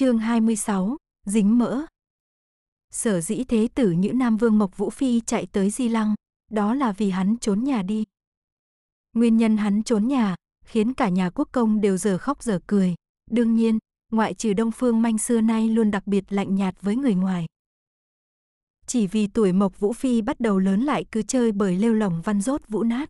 chương 26, dính mỡ. Sở dĩ thế tử Nhữ Nam Vương Mộc Vũ Phi chạy tới Di Lăng, đó là vì hắn trốn nhà đi. Nguyên nhân hắn trốn nhà, khiến cả nhà quốc công đều giờ khóc giờ cười. Đương nhiên, ngoại trừ Đông Phương Manh xưa nay luôn đặc biệt lạnh nhạt với người ngoài. Chỉ vì tuổi Mộc Vũ Phi bắt đầu lớn lại cứ chơi bởi lêu lỏng văn rốt vũ nát.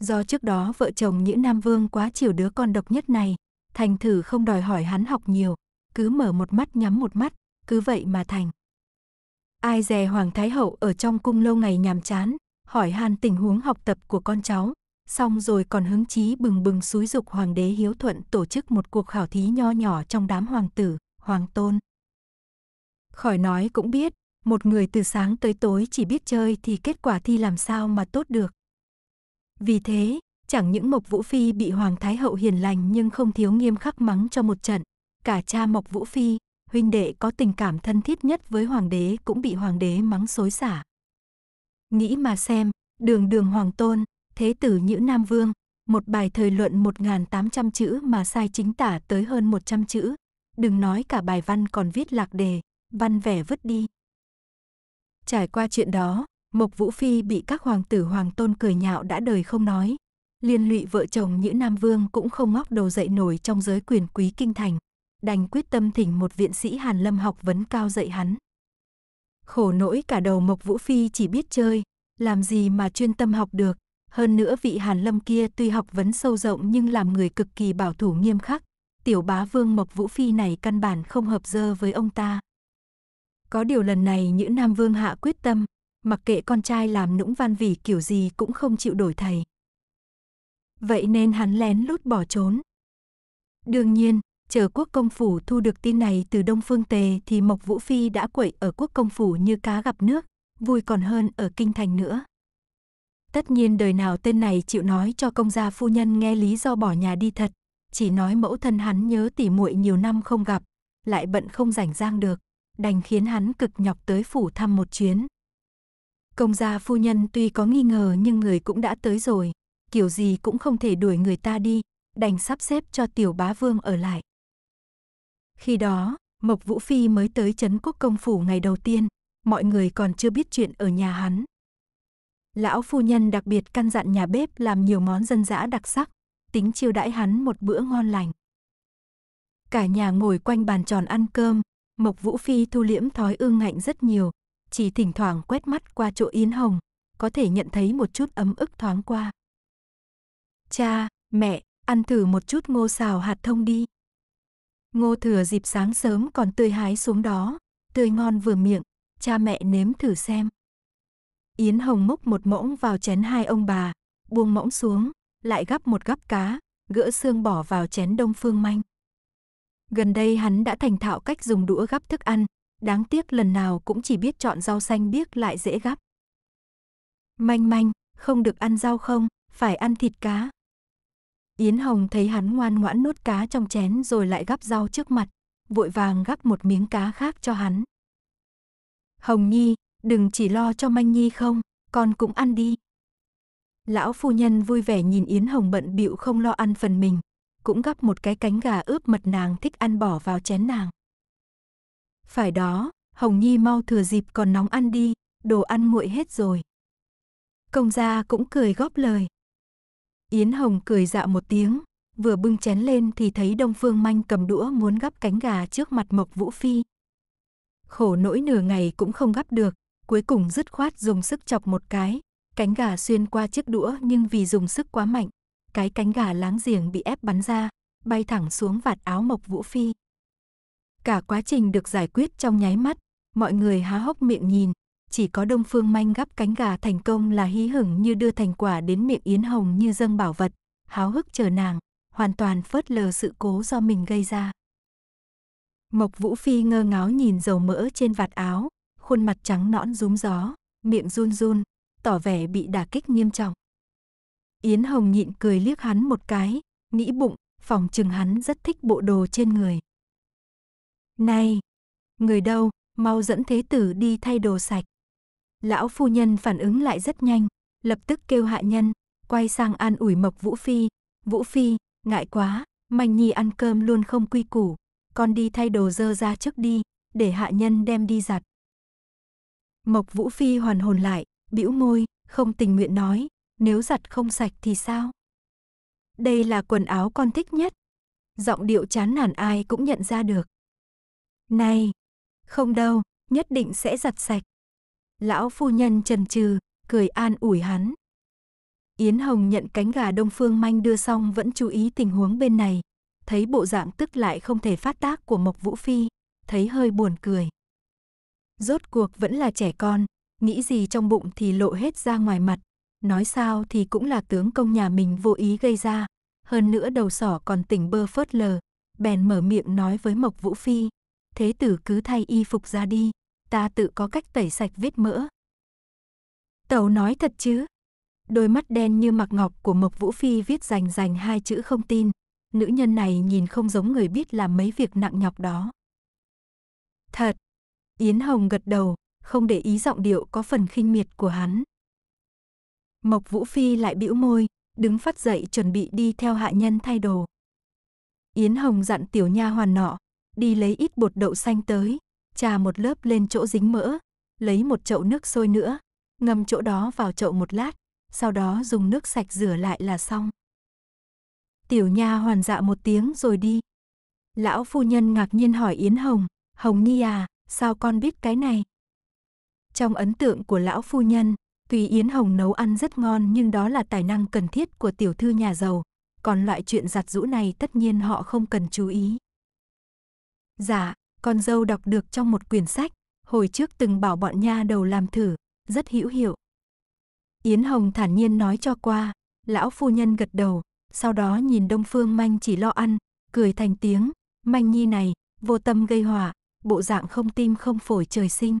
Do trước đó vợ chồng Nhữ Nam Vương quá chiều đứa con độc nhất này, thành thử không đòi hỏi hắn học nhiều, cứ mở một mắt nhắm một mắt, cứ vậy mà thành. Ai dè Hoàng Thái Hậu ở trong cung lâu ngày nhàm chán, hỏi han tình huống học tập của con cháu, xong rồi còn hứng chí bừng bừng xúi dục Hoàng đế Hiếu Thuận tổ chức một cuộc khảo thí nho nhỏ trong đám hoàng tử, hoàng tôn. Khỏi nói cũng biết, một người từ sáng tới tối chỉ biết chơi thì kết quả thi làm sao mà tốt được. Vì thế, chẳng những Mộc Vũ Phi bị Hoàng Thái Hậu hiền lành nhưng không thiếu nghiêm khắc mắng cho một trận, cả cha Mộc Vũ Phi, huynh đệ có tình cảm thân thiết nhất với hoàng đế cũng bị hoàng đế mắng xối xả. Nghĩ mà xem, đường đường hoàng tôn, thế tử Nhữ Nam Vương, một bài thời luận 1.800 chữ mà sai chính tả tới hơn 100 chữ. Đừng nói cả bài văn còn viết lạc đề, văn vẻ vứt đi. Trải qua chuyện đó, Mộc Vũ Phi bị các hoàng tử hoàng tôn cười nhạo đã đời không nói. Liên lụy vợ chồng Nhữ Nam Vương cũng không ngóc đầu dậy nổi trong giới quyền quý kinh thành đành quyết tâm thỉnh một viện sĩ Hàn Lâm học vấn cao dạy hắn. Khổ nỗi cả đầu Mộc Vũ Phi chỉ biết chơi, làm gì mà chuyên tâm học được. Hơn nữa vị Hàn Lâm kia tuy học vấn sâu rộng nhưng làm người cực kỳ bảo thủ nghiêm khắc. Tiểu bá vương Mộc Vũ Phi này căn bản không hợp dơ với ông ta. Có điều lần này Nhữ Nam Vương hạ quyết tâm, mặc kệ con trai làm nũng van vỉ kiểu gì cũng không chịu đổi thầy. Vậy nên hắn lén lút bỏ trốn. Đương nhiên, chờ quốc công phủ thu được tin này từ Đông Phương Tề thì Mộc Vũ Phi đã quậy ở quốc công phủ như cá gặp nước, vui còn hơn ở kinh thành nữa. Tất nhiên đời nào tên này chịu nói cho công gia phu nhân nghe lý do bỏ nhà đi thật, chỉ nói mẫu thân hắn nhớ tỉ muội nhiều năm không gặp, lại bận không rảnh giang được, đành khiến hắn cực nhọc tới phủ thăm một chuyến. Công gia phu nhân tuy có nghi ngờ nhưng người cũng đã tới rồi, kiểu gì cũng không thể đuổi người ta đi, đành sắp xếp cho tiểu bá vương ở lại. Khi đó, Mộc Vũ Phi mới tới Trấn Quốc Công Phủ ngày đầu tiên, mọi người còn chưa biết chuyện ở nhà hắn. Lão phu nhân đặc biệt căn dặn nhà bếp làm nhiều món dân dã đặc sắc, tính chiêu đãi hắn một bữa ngon lành. Cả nhà ngồi quanh bàn tròn ăn cơm, Mộc Vũ Phi thu liễm thói ương hạnh rất nhiều, chỉ thỉnh thoảng quét mắt qua chỗ Yến Hồng, có thể nhận thấy một chút ấm ức thoáng qua. Cha, mẹ, ăn thử một chút ngô xào hạt thông đi. Ngô thừa dịp sáng sớm còn tươi hái xuống đó, tươi ngon vừa miệng, cha mẹ nếm thử xem. Yến Hồng múc một muỗng vào chén hai ông bà, buông muỗng xuống, lại gắp một gắp cá, gỡ xương bỏ vào chén đông phương manh. Gần đây hắn đã thành thạo cách dùng đũa gắp thức ăn, đáng tiếc lần nào cũng chỉ biết chọn rau xanh biếc lại dễ gắp. Manh manh, không được ăn rau không, phải ăn thịt cá. Yến Hồng thấy hắn ngoan ngoãn nốt cá trong chén rồi lại gắp rau trước mặt, vội vàng gắp một miếng cá khác cho hắn. Hồng Nhi, đừng chỉ lo cho Manh Nhi không, con cũng ăn đi. Lão phu nhân vui vẻ nhìn Yến Hồng bận bịu không lo ăn phần mình, cũng gắp một cái cánh gà ướp mật nàng thích ăn bỏ vào chén nàng. Phải đó, Hồng Nhi mau thừa dịp còn nóng ăn đi, đồ ăn nguội hết rồi. Công gia cũng cười góp lời. Yến Hồng cười dạ một tiếng, vừa bưng chén lên thì thấy Đông Phương Manh cầm đũa muốn gắp cánh gà trước mặt Mộc Vũ Phi. Khổ nỗi nửa ngày cũng không gắp được, cuối cùng dứt khoát dùng sức chọc một cái, cánh gà xuyên qua chiếc đũa nhưng vì dùng sức quá mạnh, cái cánh gà láng giềng bị ép bắn ra, bay thẳng xuống vạt áo Mộc Vũ Phi. Cả quá trình được giải quyết trong nháy mắt, mọi người há hốc miệng nhìn, chỉ có Đông Phương Manh gắp cánh gà thành công là hí hửng như đưa thành quả đến miệng Yến Hồng như dâng bảo vật, háo hức chờ nàng, hoàn toàn phớt lờ sự cố do mình gây ra. Mộc Vũ Phi ngơ ngáo nhìn dầu mỡ trên vạt áo, khuôn mặt trắng nõn rúm gió, miệng run run, tỏ vẻ bị đả kích nghiêm trọng. Yến Hồng nhịn cười liếc hắn một cái, nghĩ bụng, phòng chừng hắn rất thích bộ đồ trên người. Này, người đâu, mau dẫn thế tử đi thay đồ sạch. Lão phu nhân phản ứng lại rất nhanh, lập tức kêu hạ nhân, quay sang an ủi Mộc Vũ Phi. Vũ Phi, ngại quá, Manh Nhi ăn cơm luôn không quy củ, con đi thay đồ dơ ra trước đi, để hạ nhân đem đi giặt. Mộc Vũ Phi hoàn hồn lại, bĩu môi, không tình nguyện nói, nếu giặt không sạch thì sao? Đây là quần áo con thích nhất. Giọng điệu chán nản ai cũng nhận ra được. Này, không đâu, nhất định sẽ giặt sạch. Lão phu nhân trần trừ, cười an ủi hắn. Yến Hồng nhận cánh gà đông phương manh đưa xong vẫn chú ý tình huống bên này. Thấy bộ dạng tức lại không thể phát tác của Mộc Vũ Phi, thấy hơi buồn cười. Rốt cuộc vẫn là trẻ con, nghĩ gì trong bụng thì lộ hết ra ngoài mặt. Nói sao thì cũng là tướng công nhà mình vô ý gây ra. Hơn nữa đầu sỏ còn tỉnh bơ phớt lờ. Bèn mở miệng nói với Mộc Vũ Phi. Thế tử cứ thay y phục ra đi ta tự có cách tẩy sạch vết mỡ. tàu nói thật chứ? Đôi mắt đen như mặc ngọc của Mộc Vũ Phi viết rành rành hai chữ không tin. Nữ nhân này nhìn không giống người biết làm mấy việc nặng nhọc đó. Thật. Yến Hồng gật đầu, không để ý giọng điệu có phần khinh miệt của hắn. Mộc Vũ Phi lại bĩu môi, đứng phát dậy chuẩn bị đi theo hạ nhân thay đồ. Yến Hồng dặn tiểu nha hoàn nọ, đi lấy ít bột đậu xanh tới, trà một lớp lên chỗ dính mỡ, lấy một chậu nước sôi nữa, ngâm chỗ đó vào chậu một lát, sau đó dùng nước sạch rửa lại là xong. Tiểu nha hoàn dạ một tiếng rồi đi. Lão phu nhân ngạc nhiên hỏi Yến Hồng, Hồng Nhi à, sao con biết cái này? Trong ấn tượng của lão phu nhân, tuy Yến Hồng nấu ăn rất ngon nhưng đó là tài năng cần thiết của tiểu thư nhà giàu, còn loại chuyện giặt rũ này tất nhiên họ không cần chú ý. Dạ, con dâu đọc được trong một quyển sách, hồi trước từng bảo bọn nha đầu làm thử, rất hữu hiệu. Yến Hồng thản nhiên nói cho qua, lão phu nhân gật đầu, sau đó nhìn Đông Phương Manh chỉ lo ăn, cười thành tiếng, Manh Nhi này, vô tâm gây họa, bộ dạng không tim không phổi trời sinh.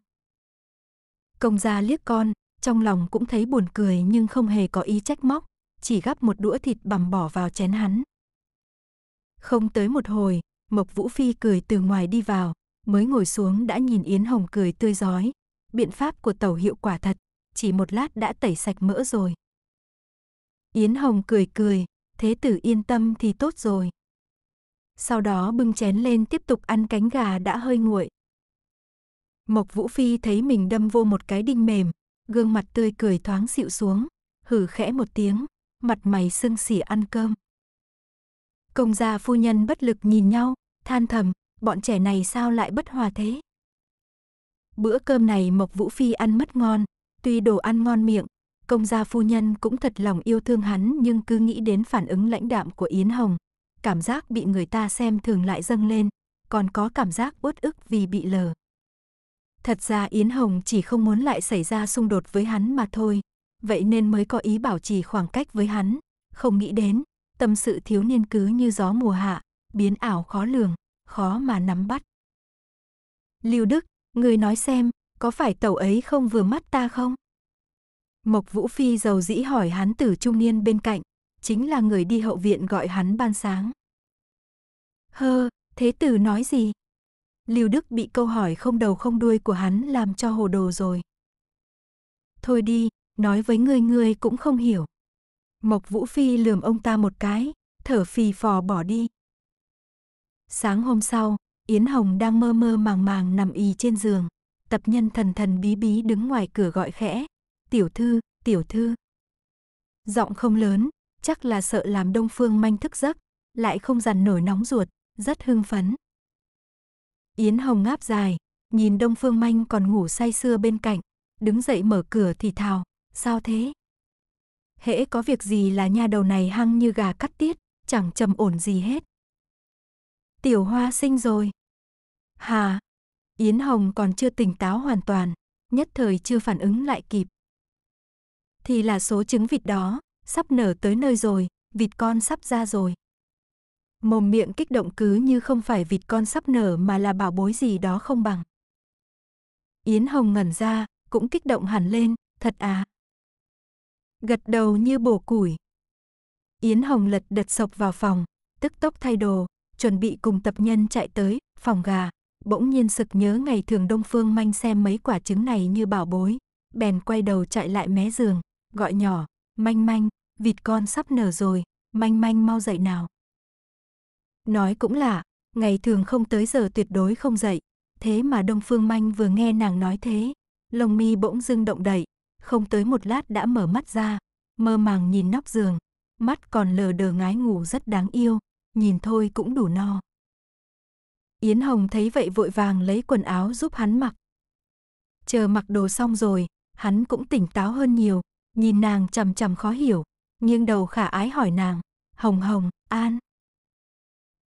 Công gia liếc con, trong lòng cũng thấy buồn cười nhưng không hề có ý trách móc, chỉ gắp một đũa thịt bằm bỏ vào chén hắn. Không tới một hồi, Mộc Vũ Phi cười từ ngoài đi vào, mới ngồi xuống đã nhìn Yến Hồng cười tươi giói. Biện pháp của tàu hiệu quả thật, chỉ một lát đã tẩy sạch mỡ rồi. Yến Hồng cười cười, thế tử yên tâm thì tốt rồi. Sau đó bưng chén lên tiếp tục ăn cánh gà đã hơi nguội. Mộc Vũ Phi thấy mình đâm vô một cái đinh mềm, gương mặt tươi cười thoáng dịu xuống, hử khẽ một tiếng, mặt mày sưng xỉ ăn cơm. Công gia phu nhân bất lực nhìn nhau, than thầm, bọn trẻ này sao lại bất hòa thế? Bữa cơm này Mộc Vũ Phi ăn mất ngon, tuy đồ ăn ngon miệng, công gia phu nhân cũng thật lòng yêu thương hắn nhưng cứ nghĩ đến phản ứng lãnh đạm của Yến Hồng, cảm giác bị người ta xem thường lại dâng lên, còn có cảm giác uất ức vì bị lờ. Thật ra Yến Hồng chỉ không muốn lại xảy ra xung đột với hắn mà thôi, vậy nên mới có ý bảo trì khoảng cách với hắn, không nghĩ đến, tâm sự thiếu niên cứ như gió mùa hạ, biến ảo khó lường, khó mà nắm bắt. Lưu Đức, người nói xem, có phải tàu ấy không vừa mắt ta không? Mộc Vũ Phi giàu dĩ hỏi hắn tử trung niên bên cạnh, chính là người đi hậu viện gọi hắn ban sáng. Hơ, thế tử nói gì? Lưu Đức bị câu hỏi không đầu không đuôi của hắn làm cho hồ đồ rồi. Thôi đi, nói với ngươi ngươi cũng không hiểu. Mộc Vũ Phi lườm ông ta một cái, thở phì phò bỏ đi. Sáng hôm sau, Yến Hồng đang mơ mơ màng màng nằm y trên giường. Tập nhân thần thần bí bí đứng ngoài cửa gọi khẽ. Tiểu thư, tiểu thư. Giọng không lớn, chắc là sợ làm Đông Phương manh thức giấc, lại không dằn nổi nóng ruột, rất hưng phấn. Yến Hồng ngáp dài, nhìn Đông Phương manh còn ngủ say sưa bên cạnh, đứng dậy mở cửa thì thào. Sao thế? hễ có việc gì là nha đầu này hăng như gà cắt tiết, chẳng trầm ổn gì hết. Tiểu hoa sinh rồi. Hà, Yến Hồng còn chưa tỉnh táo hoàn toàn, nhất thời chưa phản ứng lại kịp. Thì là số trứng vịt đó, sắp nở tới nơi rồi, vịt con sắp ra rồi. Mồm miệng kích động cứ như không phải vịt con sắp nở mà là bảo bối gì đó không bằng. Yến Hồng ngẩn ra, cũng kích động hẳn lên, thật à, gật đầu như bổ củi. Yến Hồng lật đật sộc vào phòng, tức tốc thay đồ, chuẩn bị cùng tập nhân chạy tới, phòng gà, bỗng nhiên sực nhớ ngày thường Đông Phương manh xem mấy quả trứng này như bảo bối, bèn quay đầu chạy lại mé giường, gọi nhỏ, manh manh, vịt con sắp nở rồi, manh manh mau dậy nào. Nói cũng lạ, ngày thường không tới giờ tuyệt đối không dậy, thế mà Đông Phương manh vừa nghe nàng nói thế, lông mi bỗng dưng động đậy, không tới một lát đã mở mắt ra, mơ màng nhìn nóc giường, mắt còn lờ đờ ngái ngủ rất đáng yêu, nhìn thôi cũng đủ no. Yến Hồng thấy vậy vội vàng lấy quần áo giúp hắn mặc. Chờ mặc đồ xong rồi, hắn cũng tỉnh táo hơn nhiều, nhìn nàng chằm chằm khó hiểu, nghiêng đầu khả ái hỏi nàng, "Hồng Hồng, An?"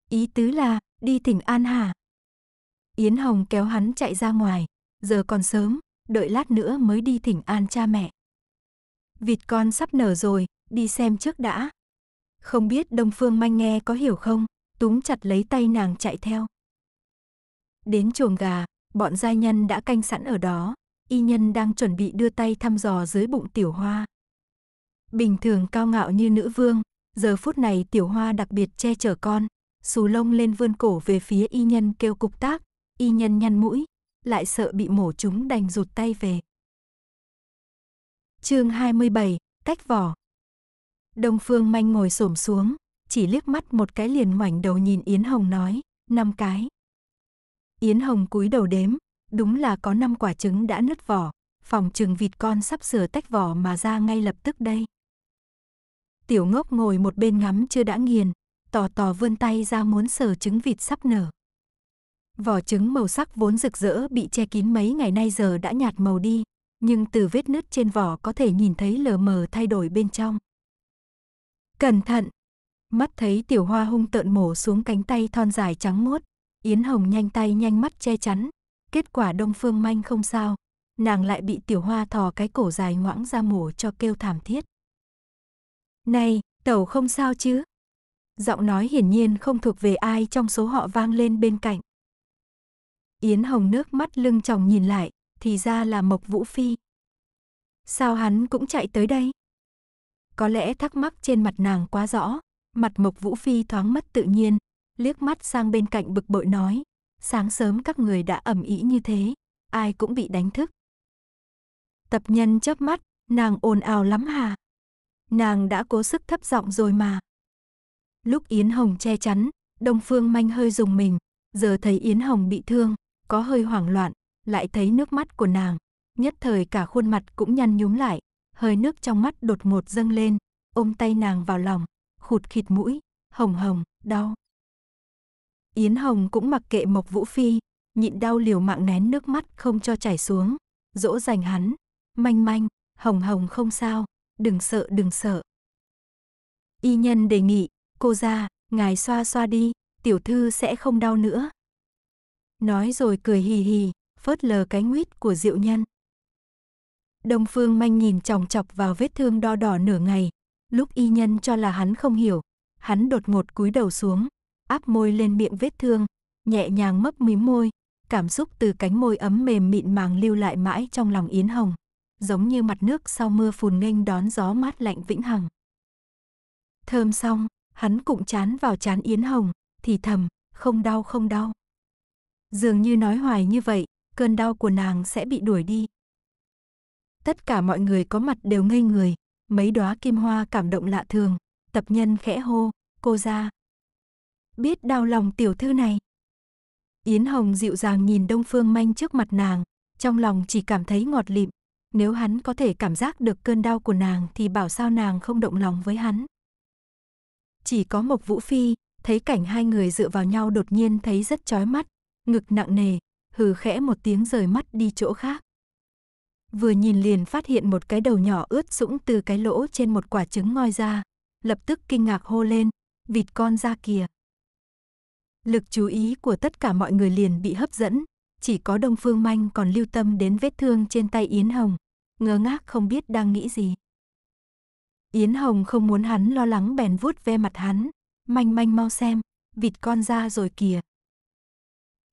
Ý tứ là đi thỉnh An hả? Yến Hồng kéo hắn chạy ra ngoài, giờ còn sớm, đợi lát nữa mới đi thỉnh an cha mẹ. Vịt con sắp nở rồi, đi xem trước đã. Không biết Đông Phương Manh nghe có hiểu không, túm chặt lấy tay nàng chạy theo. Đến chuồng gà, bọn gia nhân đã canh sẵn ở đó, y nhân đang chuẩn bị đưa tay thăm dò dưới bụng tiểu hoa. Bình thường cao ngạo như nữ vương, giờ phút này tiểu hoa đặc biệt che chở con, xù lông lên vươn cổ về phía y nhân kêu cục tác, y nhân nhăn mũi, lại sợ bị mổ chúng đành rụt tay về. Chương 27, cách vỏ. Đông Phương Manh ngồi xổm xuống, chỉ liếc mắt một cái liền ngoảnh đầu nhìn Yến Hồng nói, năm cái. Yến Hồng cúi đầu đếm, đúng là có năm quả trứng đã nứt vỏ, phòng trừng vịt con sắp sửa tách vỏ mà ra ngay lập tức đây. Tiểu ngốc ngồi một bên ngắm chưa đã nghiền, tò tò vươn tay ra muốn sờ trứng vịt sắp nở. Vỏ trứng màu sắc vốn rực rỡ bị che kín mấy ngày nay giờ đã nhạt màu đi, nhưng từ vết nứt trên vỏ có thể nhìn thấy lờ mờ thay đổi bên trong. Cẩn thận! Mắt thấy tiểu hoa hung tợn mổ xuống cánh tay thon dài trắng mốt, Yến Hồng nhanh tay nhanh mắt che chắn, kết quả Đông Phương Manh không sao, nàng lại bị tiểu hoa thò cái cổ dài ngoãng ra mổ cho kêu thảm thiết. Này, tẩu không sao chứ? Giọng nói hiển nhiên không thuộc về ai trong số họ vang lên bên cạnh. Yến Hồng nước mắt lưng chồng nhìn lại, thì ra là Mộc Vũ Phi. Sao hắn cũng chạy tới đây? Có lẽ thắc mắc trên mặt nàng quá rõ, mặt Mộc Vũ Phi thoáng mất tự nhiên, liếc mắt sang bên cạnh bực bội nói, sáng sớm các người đã ẩm ý như thế, ai cũng bị đánh thức. Tập nhân chớp mắt, nàng ồn ào lắm hà. Nàng đã cố sức thấp giọng rồi mà. Lúc Yến Hồng che chắn, Đông Phương Manh hơi dùng mình, giờ thấy Yến Hồng bị thương, có hơi hoảng loạn, lại thấy nước mắt của nàng, nhất thời cả khuôn mặt cũng nhăn nhúm lại, hơi nước trong mắt đột ngột dâng lên, ôm tay nàng vào lòng, khụt khịt mũi, hồng hồng, đau. Yến Hồng cũng mặc kệ Mộc Vũ Phi, nhịn đau liều mạng nén nước mắt không cho chảy xuống, dỗ dành hắn, manh manh, hồng hồng không sao, đừng sợ đừng sợ. Y nhân đề nghị, cô ra, ngài xoa xoa đi, tiểu thư sẽ không đau nữa nói rồi cười hì hì, phớt lờ cái nguyết của Diệu Nhân. Đông Phương Manh nhìn chòng chọc vào vết thương đo đỏ nửa ngày, lúc y nhân cho là hắn không hiểu, hắn đột ngột cúi đầu xuống, áp môi lên miệng vết thương, nhẹ nhàng mấp mí môi, cảm xúc từ cánh môi ấm mềm mịn màng lưu lại mãi trong lòng Yến Hồng, giống như mặt nước sau mưa phùn nghênh đón gió mát lạnh vĩnh hằng. Thơm xong, hắn cụng chán vào chán Yến Hồng, thì thầm, không đau không đau. Dường như nói hoài như vậy, cơn đau của nàng sẽ bị đuổi đi. Tất cả mọi người có mặt đều ngây người, mấy đóa kim hoa cảm động lạ thường, tập nhân khẽ hô, cô ra. Biết đau lòng tiểu thư này. Yến Hồng dịu dàng nhìn Đông Phương Manh trước mặt nàng, trong lòng chỉ cảm thấy ngọt lịm, nếu hắn có thể cảm giác được cơn đau của nàng thì bảo sao nàng không động lòng với hắn. Chỉ có Mộc Vũ Phi, thấy cảnh hai người dựa vào nhau đột nhiên thấy rất chói mắt, ngực nặng nề, hừ khẽ một tiếng rời mắt đi chỗ khác. Vừa nhìn liền phát hiện một cái đầu nhỏ ướt sũng từ cái lỗ trên một quả trứng ngoi ra, lập tức kinh ngạc hô lên, vịt con ra kìa. Lực chú ý của tất cả mọi người liền bị hấp dẫn, chỉ có Đông Phương Manh còn lưu tâm đến vết thương trên tay Yến Hồng, ngơ ngác không biết đang nghĩ gì. Yến Hồng không muốn hắn lo lắng bèn vuốt ve mặt hắn, manh manh mau xem, vịt con ra rồi kìa.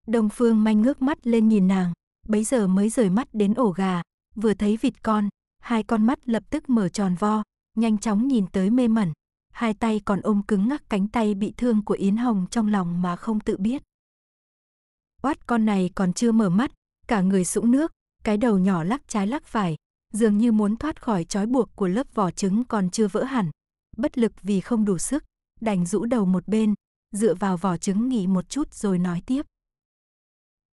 Đông Phương Manh ngước mắt lên nhìn nàng, bấy giờ mới rời mắt đến ổ gà, vừa thấy vịt con, hai con mắt lập tức mở tròn vo, nhanh chóng nhìn tới mê mẩn, hai tay còn ôm cứng ngắc cánh tay bị thương của Yến Hồng trong lòng mà không tự biết. Oát con này còn chưa mở mắt, cả người sũng nước, cái đầu nhỏ lắc trái lắc phải, dường như muốn thoát khỏi trói buộc của lớp vỏ trứng còn chưa vỡ hẳn. Bất lực vì không đủ sức, đành rũ đầu một bên, dựa vào vỏ trứng nghỉ một chút rồi nói tiếp.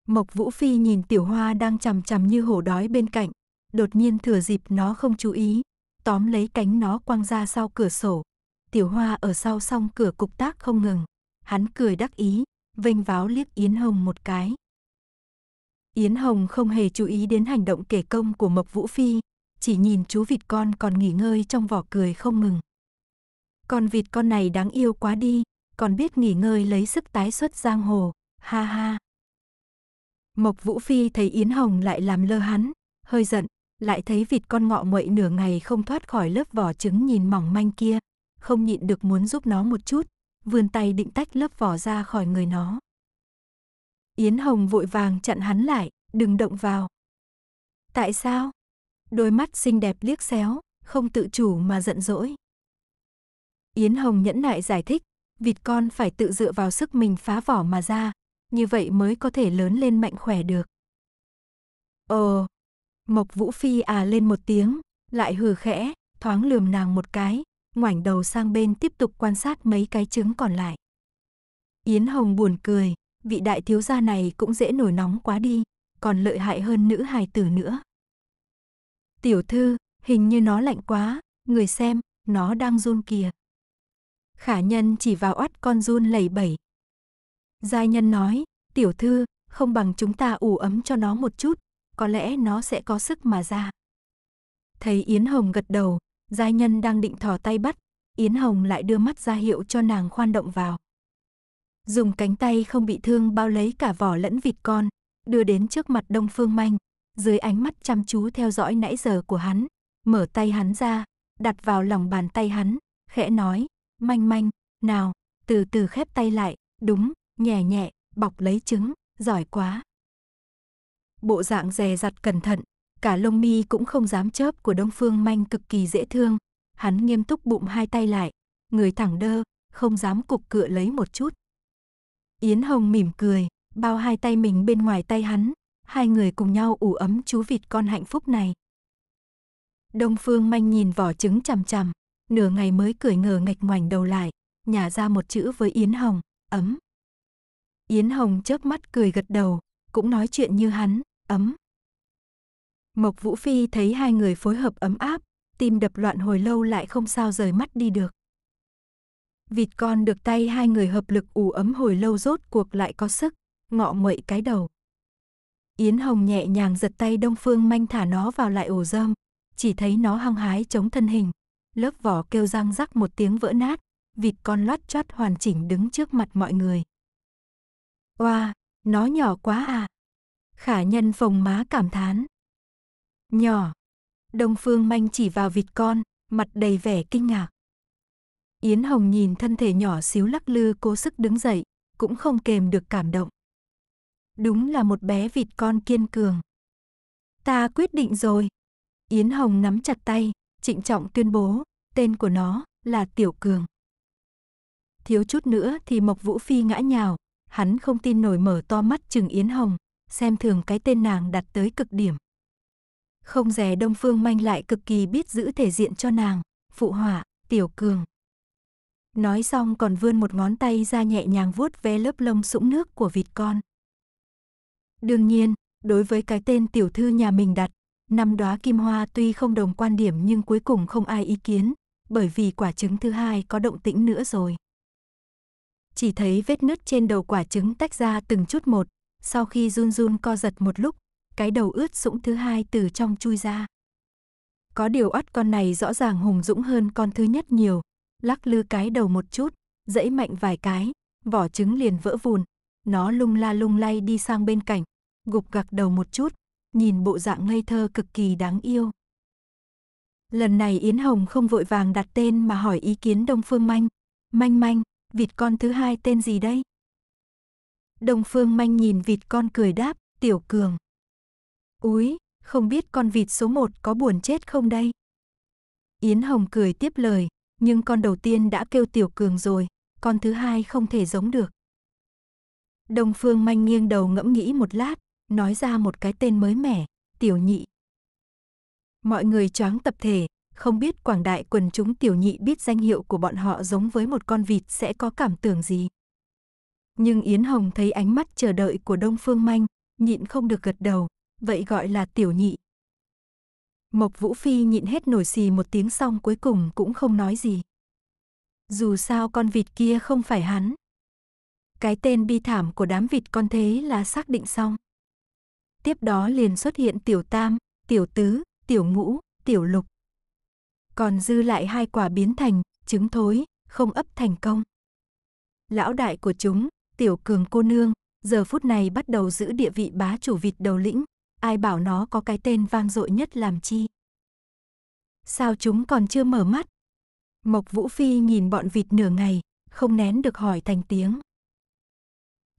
Mộc Vũ Phi nhìn tiểu hoa đang chằm chằm như hổ đói bên cạnh, đột nhiên thừa dịp nó không chú ý, tóm lấy cánh nó quăng ra sau cửa sổ. Tiểu hoa ở sau song cửa cục tác không ngừng, hắn cười đắc ý, vênh váo liếc Yến Hồng một cái. Yến Hồng không hề chú ý đến hành động kể công của Mộc Vũ Phi, chỉ nhìn chú vịt con còn nghỉ ngơi trong vỏ cười không ngừng. Con vịt con này đáng yêu quá đi, còn biết nghỉ ngơi lấy sức tái xuất giang hồ, ha ha. Mộc Vũ Phi thấy Yến Hồng lại làm lơ hắn, hơi giận, lại thấy vịt con ngọ nguậy nửa ngày không thoát khỏi lớp vỏ trứng nhìn mỏng manh kia, không nhịn được muốn giúp nó một chút, vươn tay định tách lớp vỏ ra khỏi người nó. Yến Hồng vội vàng chặn hắn lại, đừng động vào. Tại sao? Đôi mắt xinh đẹp liếc xéo, không tự chủ mà giận dỗi. Yến Hồng nhẫn nại giải thích, vịt con phải tự dựa vào sức mình phá vỏ mà ra, như vậy mới có thể lớn lên mạnh khỏe được. Ờ, Mộc Vũ Phi à lên một tiếng, lại hừ khẽ, thoáng lườm nàng một cái, ngoảnh đầu sang bên tiếp tục quan sát mấy cái trứng còn lại. Yến Hồng buồn cười, vị đại thiếu gia này cũng dễ nổi nóng quá đi, còn lợi hại hơn nữ hài tử nữa. Tiểu thư, hình như nó lạnh quá, người xem, nó đang run kìa. Khả nhân chỉ vào oắt con run lẩy bẩy, Giai nhân nói, tiểu thư, không bằng chúng ta ủ ấm cho nó một chút, có lẽ nó sẽ có sức mà ra. Thấy Yến Hồng gật đầu, giai nhân đang định thò tay bắt, Yến Hồng lại đưa mắt ra hiệu cho nàng khoan động vào. Dùng cánh tay không bị thương bao lấy cả vỏ lẫn vịt con, đưa đến trước mặt Đông Phương Manh, dưới ánh mắt chăm chú theo dõi nãy giờ của hắn, mở tay hắn ra, đặt vào lòng bàn tay hắn, khẽ nói, manh manh, nào, từ từ khép tay lại, đúng, nhẹ nhẹ, bọc lấy trứng, giỏi quá. Bộ dạng dè dặt cẩn thận, cả lông mi cũng không dám chớp của Đông Phương Manh cực kỳ dễ thương. Hắn nghiêm túc bụng hai tay lại, người thẳng đơ, không dám cục cựa lấy một chút. Yến Hồng mỉm cười, bao hai tay mình bên ngoài tay hắn, hai người cùng nhau ủ ấm chú vịt con hạnh phúc này. Đông Phương Manh nhìn vỏ trứng chằm chằm, nửa ngày mới cười ngờ ngạch ngoảnh đầu lại, nhả ra một chữ với Yến Hồng, ấm. Yến Hồng chớp mắt cười gật đầu, cũng nói chuyện như hắn, ấm. Mộc Vũ Phi thấy hai người phối hợp ấm áp, tim đập loạn hồi lâu lại không sao rời mắt đi được. Vịt con được tay hai người hợp lực ủ ấm hồi lâu rốt cuộc lại có sức, ngọ nguậy cái đầu. Yến Hồng nhẹ nhàng giật tay Đông Phương manh thả nó vào lại ổ dơm, chỉ thấy nó hăng hái chống thân hình. Lớp vỏ kêu răng rắc một tiếng vỡ nát, vịt con lót chót hoàn chỉnh đứng trước mặt mọi người. Oa, nó nhỏ quá à. Khả nhân phồng má cảm thán. Nhỏ. Đông Phương Manh chỉ vào vịt con, mặt đầy vẻ kinh ngạc. Yến Hồng nhìn thân thể nhỏ xíu lắc lư cố sức đứng dậy, cũng không kềm được cảm động. Đúng là một bé vịt con kiên cường. Ta quyết định rồi. Yến Hồng nắm chặt tay, trịnh trọng tuyên bố, tên của nó là Tiểu Cường. Thiếu chút nữa thì Mộc Vũ Phi ngã nhào, hắn không tin nổi mở to mắt chừng Yến Hồng, xem thường cái tên nàng đặt tới cực điểm. Không dè Đông Phương Manh lại cực kỳ biết giữ thể diện cho nàng, phụ hỏa, tiểu cường. Nói xong còn vươn một ngón tay ra nhẹ nhàng vuốt ve lớp lông sũng nước của vịt con. Đương nhiên, đối với cái tên tiểu thư nhà mình đặt, năm đóa kim hoa tuy không đồng quan điểm nhưng cuối cùng không ai ý kiến, bởi vì quả trứng thứ hai có động tĩnh nữa rồi chỉ thấy vết nứt trên đầu quả trứng tách ra từng chút một, sau khi run run co giật một lúc, cái đầu ướt sũng thứ hai từ trong chui ra. Có điều ắt con này rõ ràng hùng dũng hơn con thứ nhất nhiều, lắc lư cái đầu một chút, dẫy mạnh vài cái, vỏ trứng liền vỡ vụn, nó lung la lung lay đi sang bên cạnh, gục gặc đầu một chút, nhìn bộ dạng ngây thơ cực kỳ đáng yêu. Lần này Yến Hồng không vội vàng đặt tên mà hỏi ý kiến Đông Phương Manh. Manh manh, vịt con thứ hai tên gì đây? Đồng Phương Manh nhìn vịt con cười đáp, Tiểu Cường. Úi, không biết con vịt số một có buồn chết không đây? Yến Hồng cười tiếp lời, nhưng con đầu tiên đã kêu Tiểu Cường rồi, con thứ hai không thể giống được. Đồng Phương Manh nghiêng đầu ngẫm nghĩ một lát, nói ra một cái tên mới mẻ, Tiểu Nhị. Mọi người choáng tập thể, không biết quảng đại quần chúng tiểu nhị biết danh hiệu của bọn họ giống với một con vịt sẽ có cảm tưởng gì. Nhưng Yến Hồng thấy ánh mắt chờ đợi của Đông Phương Manh, nhịn không được gật đầu, vậy gọi là tiểu nhị. Mộc Vũ Phi nhịn hết nổi xì một tiếng xong cuối cùng cũng không nói gì. Dù sao con vịt kia không phải hắn. Cái tên bi thảm của đám vịt con thế là xác định xong. Tiếp đó liền xuất hiện tiểu tam, tiểu tứ, tiểu ngũ, tiểu lục còn dư lại hai quả biến thành trứng thối, không ấp thành công. Lão đại của chúng, tiểu cường cô nương, giờ phút này bắt đầu giữ địa vị bá chủ vịt đầu lĩnh, ai bảo nó có cái tên vang dội nhất làm chi. Sao chúng còn chưa mở mắt? Mộc Vũ Phi nhìn bọn vịt nửa ngày, không nén được hỏi thành tiếng.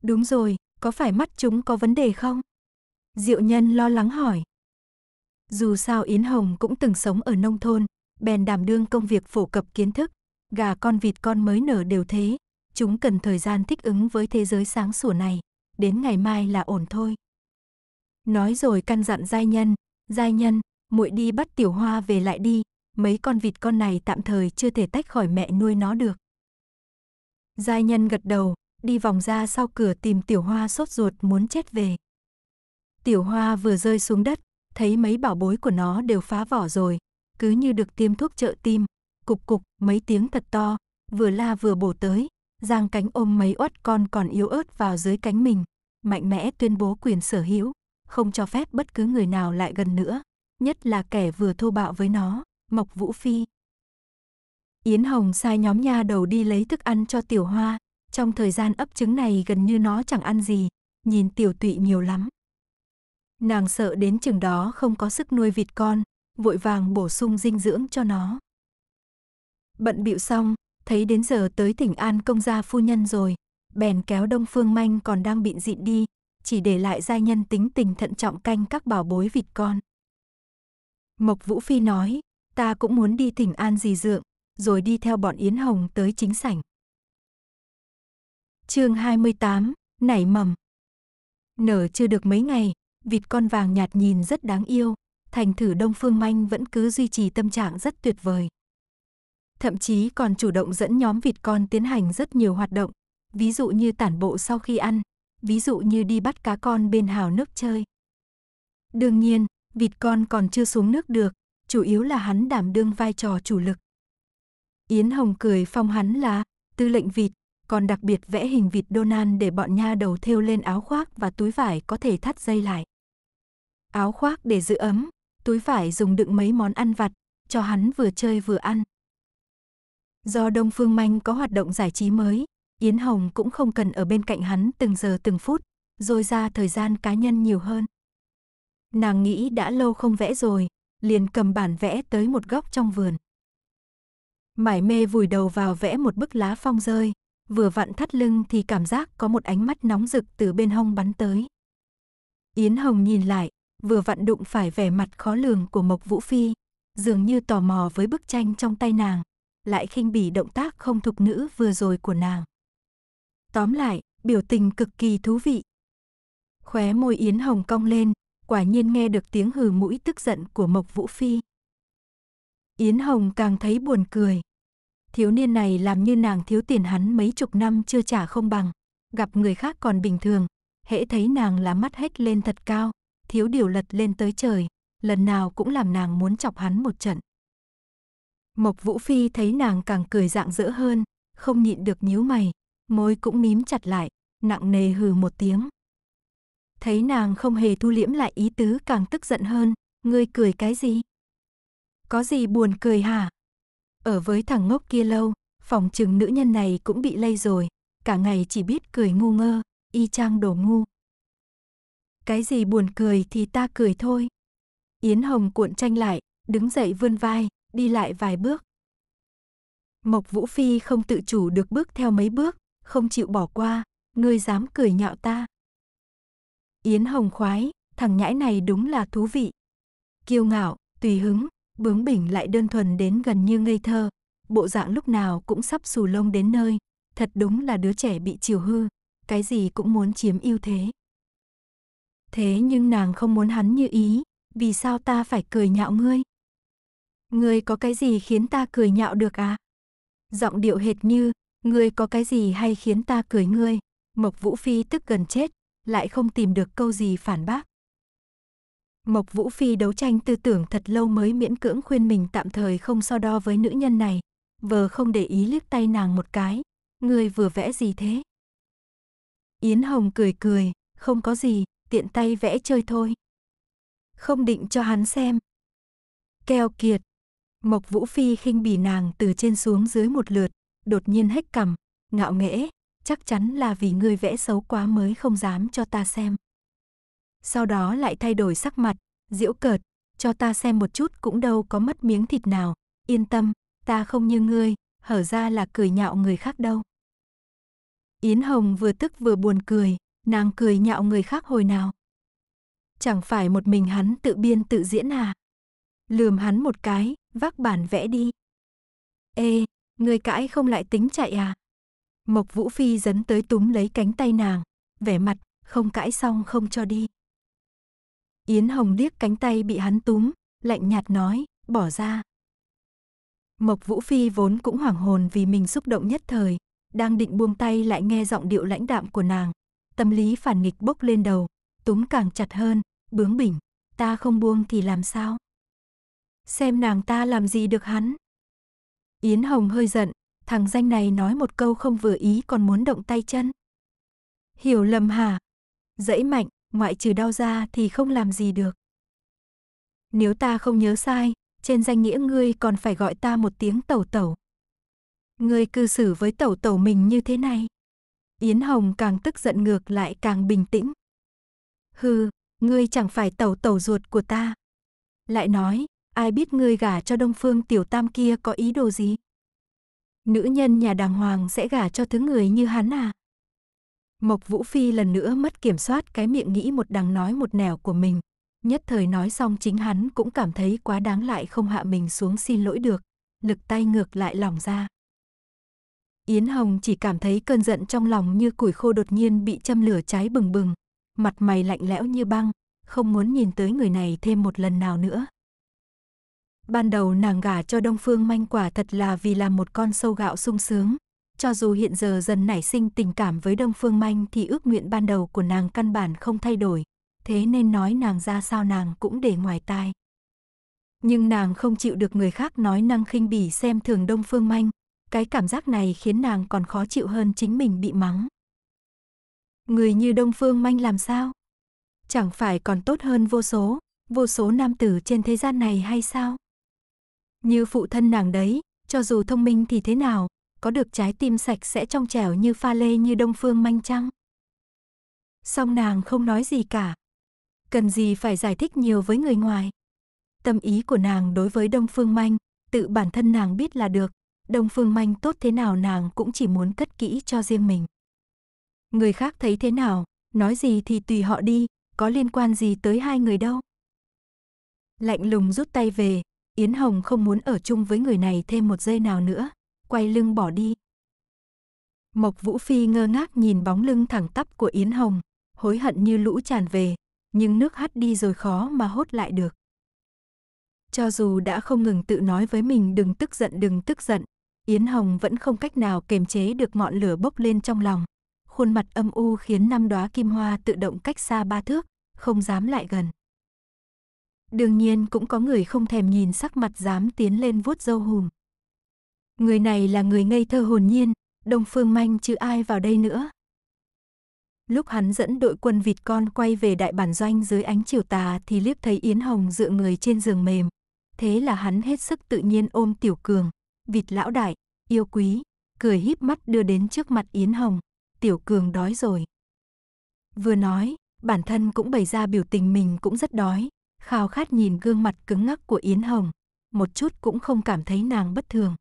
Đúng rồi, có phải mắt chúng có vấn đề không? Diệu nhân lo lắng hỏi. Dù sao Yến Hồng cũng từng sống ở nông thôn, bèn đảm đương công việc phổ cập kiến thức, gà con vịt con mới nở đều thế, chúng cần thời gian thích ứng với thế giới sáng sủa này, đến ngày mai là ổn thôi. Nói rồi căn dặn giai nhân, giai nhân, muội đi bắt tiểu hoa về lại đi, mấy con vịt con này tạm thời chưa thể tách khỏi mẹ nuôi nó được. Giai nhân gật đầu, đi vòng ra sau cửa tìm tiểu hoa sốt ruột muốn chết về. Tiểu hoa vừa rơi xuống đất, thấy mấy bảo bối của nó đều phá vỏ rồi, cứ như được tiêm thuốc trợ tim, cục cục mấy tiếng thật to, vừa la vừa bổ tới, giang cánh ôm mấy oắt con còn yếu ớt vào dưới cánh mình, mạnh mẽ tuyên bố quyền sở hữu, không cho phép bất cứ người nào lại gần nữa, nhất là kẻ vừa thô bạo với nó, Mộc Vũ Phi. Yến Hồng sai nhóm nha đầu đi lấy thức ăn cho Tiểu Hoa, trong thời gian ấp trứng này gần như nó chẳng ăn gì, nhìn Tiểu Tụy nhiều lắm. Nàng sợ đến chừng đó không có sức nuôi vịt con, vội vàng bổ sung dinh dưỡng cho nó. Bận bịu xong, thấy đến giờ tới tỉnh An công gia phu nhân rồi, bèn kéo Đông Phương Manh còn đang bị dịn đi, chỉ để lại gia nhân tính tình thận trọng canh các bảo bối vịt con. Mộc Vũ Phi nói, ta cũng muốn đi tỉnh An dì dượng, rồi đi theo bọn Yến Hồng tới chính sảnh. chương 28, nảy mầm. Nở chưa được mấy ngày, vịt con vàng nhạt nhìn rất đáng yêu, thành thử Đông Phương Manh vẫn cứ duy trì tâm trạng rất tuyệt vời. Thậm chí còn chủ động dẫn nhóm vịt con tiến hành rất nhiều hoạt động, ví dụ như tản bộ sau khi ăn, ví dụ như đi bắt cá con bên hào nước chơi. Đương nhiên, vịt con còn chưa xuống nước được, chủ yếu là hắn đảm đương vai trò chủ lực. Yến Hồng cười phong hắn là tư lệnh vịt, còn đặc biệt vẽ hình vịt donan để bọn nha đầu thêu lên áo khoác và túi vải có thể thắt dây lại. Áo khoác để giữ ấm, túi vải dùng đựng mấy món ăn vặt, cho hắn vừa chơi vừa ăn. Do Đông Phương Manh có hoạt động giải trí mới, Yến Hồng cũng không cần ở bên cạnh hắn từng giờ từng phút, rồi ra thời gian cá nhân nhiều hơn. Nàng nghĩ đã lâu không vẽ rồi, liền cầm bản vẽ tới một góc trong vườn. Mải mê vùi đầu vào vẽ một bức lá phong rơi, vừa vặn thắt lưng thì cảm giác có một ánh mắt nóng rực từ bên hông bắn tới. Yến Hồng nhìn lại, vừa vặn đụng phải vẻ mặt khó lường của Mộc Vũ Phi, dường như tò mò với bức tranh trong tay nàng, lại khinh bỉ động tác không thục nữ vừa rồi của nàng. Tóm lại, biểu tình cực kỳ thú vị. Khóe môi Yến Hồng cong lên, quả nhiên nghe được tiếng hừ mũi tức giận của Mộc Vũ Phi. Yến Hồng càng thấy buồn cười. Thiếu niên này làm như nàng thiếu tiền hắn mấy chục năm chưa trả không bằng, gặp người khác còn bình thường, hễ thấy nàng là mắt hết lên thật cao, thiếu điều lật lên tới trời, lần nào cũng làm nàng muốn chọc hắn một trận. Mộc Vũ Phi thấy nàng càng cười dạng dỡ hơn, không nhịn được nhíu mày, môi cũng mím chặt lại, nặng nề hừ một tiếng. Thấy nàng không hề thu liễm lại ý tứ càng tức giận hơn, ngươi cười cái gì? Có gì buồn cười hả? Ở với thằng ngốc kia lâu, phòng trừng nữ nhân này cũng bị lây rồi, cả ngày chỉ biết cười ngu ngơ, y chang đồ ngu cái gì buồn cười thì ta cười thôi. Yến Hồng cuộn tranh lại, đứng dậy vươn vai, đi lại vài bước. Mộc Vũ Phi không tự chủ được bước theo mấy bước, không chịu bỏ qua, ngươi dám cười nhạo ta. Yến Hồng khoái, thằng nhãi này đúng là thú vị. Kiêu ngạo, tùy hứng, bướng bỉnh lại đơn thuần đến gần như ngây thơ, bộ dạng lúc nào cũng sắp xù lông đến nơi, thật đúng là đứa trẻ bị chiều hư, cái gì cũng muốn chiếm ưu thế. Thế nhưng nàng không muốn hắn như ý, vì sao ta phải cười nhạo ngươi? Ngươi có cái gì khiến ta cười nhạo được à? Giọng điệu hệt như, ngươi có cái gì hay khiến ta cười ngươi? Mộc Vũ Phi tức gần chết, lại không tìm được câu gì phản bác. Mộc Vũ Phi đấu tranh tư tưởng thật lâu mới miễn cưỡng khuyên mình tạm thời không so đo với nữ nhân này, vờ không để ý liếc tay nàng một cái, ngươi vừa vẽ gì thế? Yến Hồng cười cười, không có gì, tiện tay vẽ chơi thôi. Không định cho hắn xem. Keo kiệt. Mộc Vũ Phi khinh bỉ nàng từ trên xuống dưới một lượt, đột nhiên hếch cằm, ngạo nghễ, chắc chắn là vì ngươi vẽ xấu quá mới không dám cho ta xem. Sau đó lại thay đổi sắc mặt, diễu cợt, cho ta xem một chút cũng đâu có mất miếng thịt nào, yên tâm, ta không như ngươi, hở ra là cười nhạo người khác đâu. Yến Hồng vừa tức vừa buồn cười, nàng cười nhạo người khác hồi nào. Chẳng phải một mình hắn tự biên tự diễn à? Lườm hắn một cái, vác bản vẽ đi. Ê, người cãi không lại tính chạy à? Mộc Vũ Phi dấn tới túm lấy cánh tay nàng, vẻ mặt, không cãi xong không cho đi. Yến Hồng liếc cánh tay bị hắn túm, lạnh nhạt nói, bỏ ra. Mộc Vũ Phi vốn cũng hoảng hồn vì mình xúc động nhất thời, đang định buông tay lại nghe giọng điệu lãnh đạm của nàng, tâm lý phản nghịch bốc lên đầu, túm càng chặt hơn, bướng bỉnh, ta không buông thì làm sao? Xem nàng ta làm gì được hắn? Yến Hồng hơi giận, thằng danh này nói một câu không vừa ý còn muốn động tay chân. Hiểu lầm hả? Dẫy mạnh, ngoại trừ đau ra thì không làm gì được. Nếu ta không nhớ sai, trên danh nghĩa ngươi còn phải gọi ta một tiếng tẩu tẩu. Ngươi cư xử với tẩu tẩu mình như thế này. Yến Hồng càng tức giận ngược lại càng bình tĩnh. Hừ, ngươi chẳng phải tẩu tẩu ruột của ta. Lại nói, ai biết ngươi gả cho đông phương tiểu tam kia có ý đồ gì? Nữ nhân nhà đàng hoàng sẽ gả cho thứ người như hắn à? Mộc Vũ Phi lần nữa mất kiểm soát cái miệng nghĩ một đằng nói một nẻo của mình. Nhất thời nói xong chính hắn cũng cảm thấy quá đáng lại không hạ mình xuống xin lỗi được. Lực tay ngược lại lòng ra. Yến Hồng chỉ cảm thấy cơn giận trong lòng như củi khô đột nhiên bị châm lửa cháy bừng bừng, mặt mày lạnh lẽo như băng, không muốn nhìn tới người này thêm một lần nào nữa. Ban đầu nàng gả cho Đông Phương Manh quả thật là vì làm một con sâu gạo sung sướng. Cho dù hiện giờ dần nảy sinh tình cảm với Đông Phương Manh thì ước nguyện ban đầu của nàng căn bản không thay đổi. Thế nên nói nàng ra sao nàng cũng để ngoài tai. Nhưng nàng không chịu được người khác nói năng khinh bỉ xem thường Đông Phương Manh, cái cảm giác này khiến nàng còn khó chịu hơn chính mình bị mắng. Người như Đông Phương Manh làm sao? Chẳng phải còn tốt hơn vô số, vô số nam tử trên thế gian này hay sao? Như phụ thân nàng đấy, cho dù thông minh thì thế nào, có được trái tim sạch sẽ trong trẻo như pha lê như Đông Phương Manh chăng? Song nàng không nói gì cả. Cần gì phải giải thích nhiều với người ngoài? Tâm ý của nàng đối với Đông Phương Manh, tự bản thân nàng biết là được, Đông Phương Manh tốt thế nào nàng cũng chỉ muốn cất kỹ cho riêng mình. Người khác thấy thế nào, nói gì thì tùy họ đi, có liên quan gì tới hai người đâu. Lạnh lùng rút tay về, Yến Hồng không muốn ở chung với người này thêm một giây nào nữa, quay lưng bỏ đi. Mộc Vũ Phi ngơ ngác nhìn bóng lưng thẳng tắp của Yến Hồng, hối hận như lũ tràn về, nhưng nước hắt đi rồi khó mà hốt lại được. Cho dù đã không ngừng tự nói với mình đừng tức giận đừng tức giận, Yến Hồng vẫn không cách nào kềm chế được ngọn lửa bốc lên trong lòng. Khuôn mặt âm u khiến năm đóa kim hoa tự động cách xa ba thước, không dám lại gần. Đương nhiên cũng có người không thèm nhìn sắc mặt dám tiến lên vuốt dâu hùm. Người này là người ngây thơ hồn nhiên, Đông Phương Manh chứ ai vào đây nữa. Lúc hắn dẫn đội quân vịt con quay về đại bản doanh dưới ánh chiều tà thì liếc thấy Yến Hồng dựa người trên giường mềm. Thế là hắn hết sức tự nhiên ôm Tiểu Cường, vịt lão đại, yêu quý, cười híp mắt đưa đến trước mặt Yến Hồng, tiểu cường đói rồi. Vừa nói, bản thân cũng bày ra biểu tình mình cũng rất đói, khao khát nhìn gương mặt cứng ngắc của Yến Hồng, một chút cũng không cảm thấy nàng bất thường.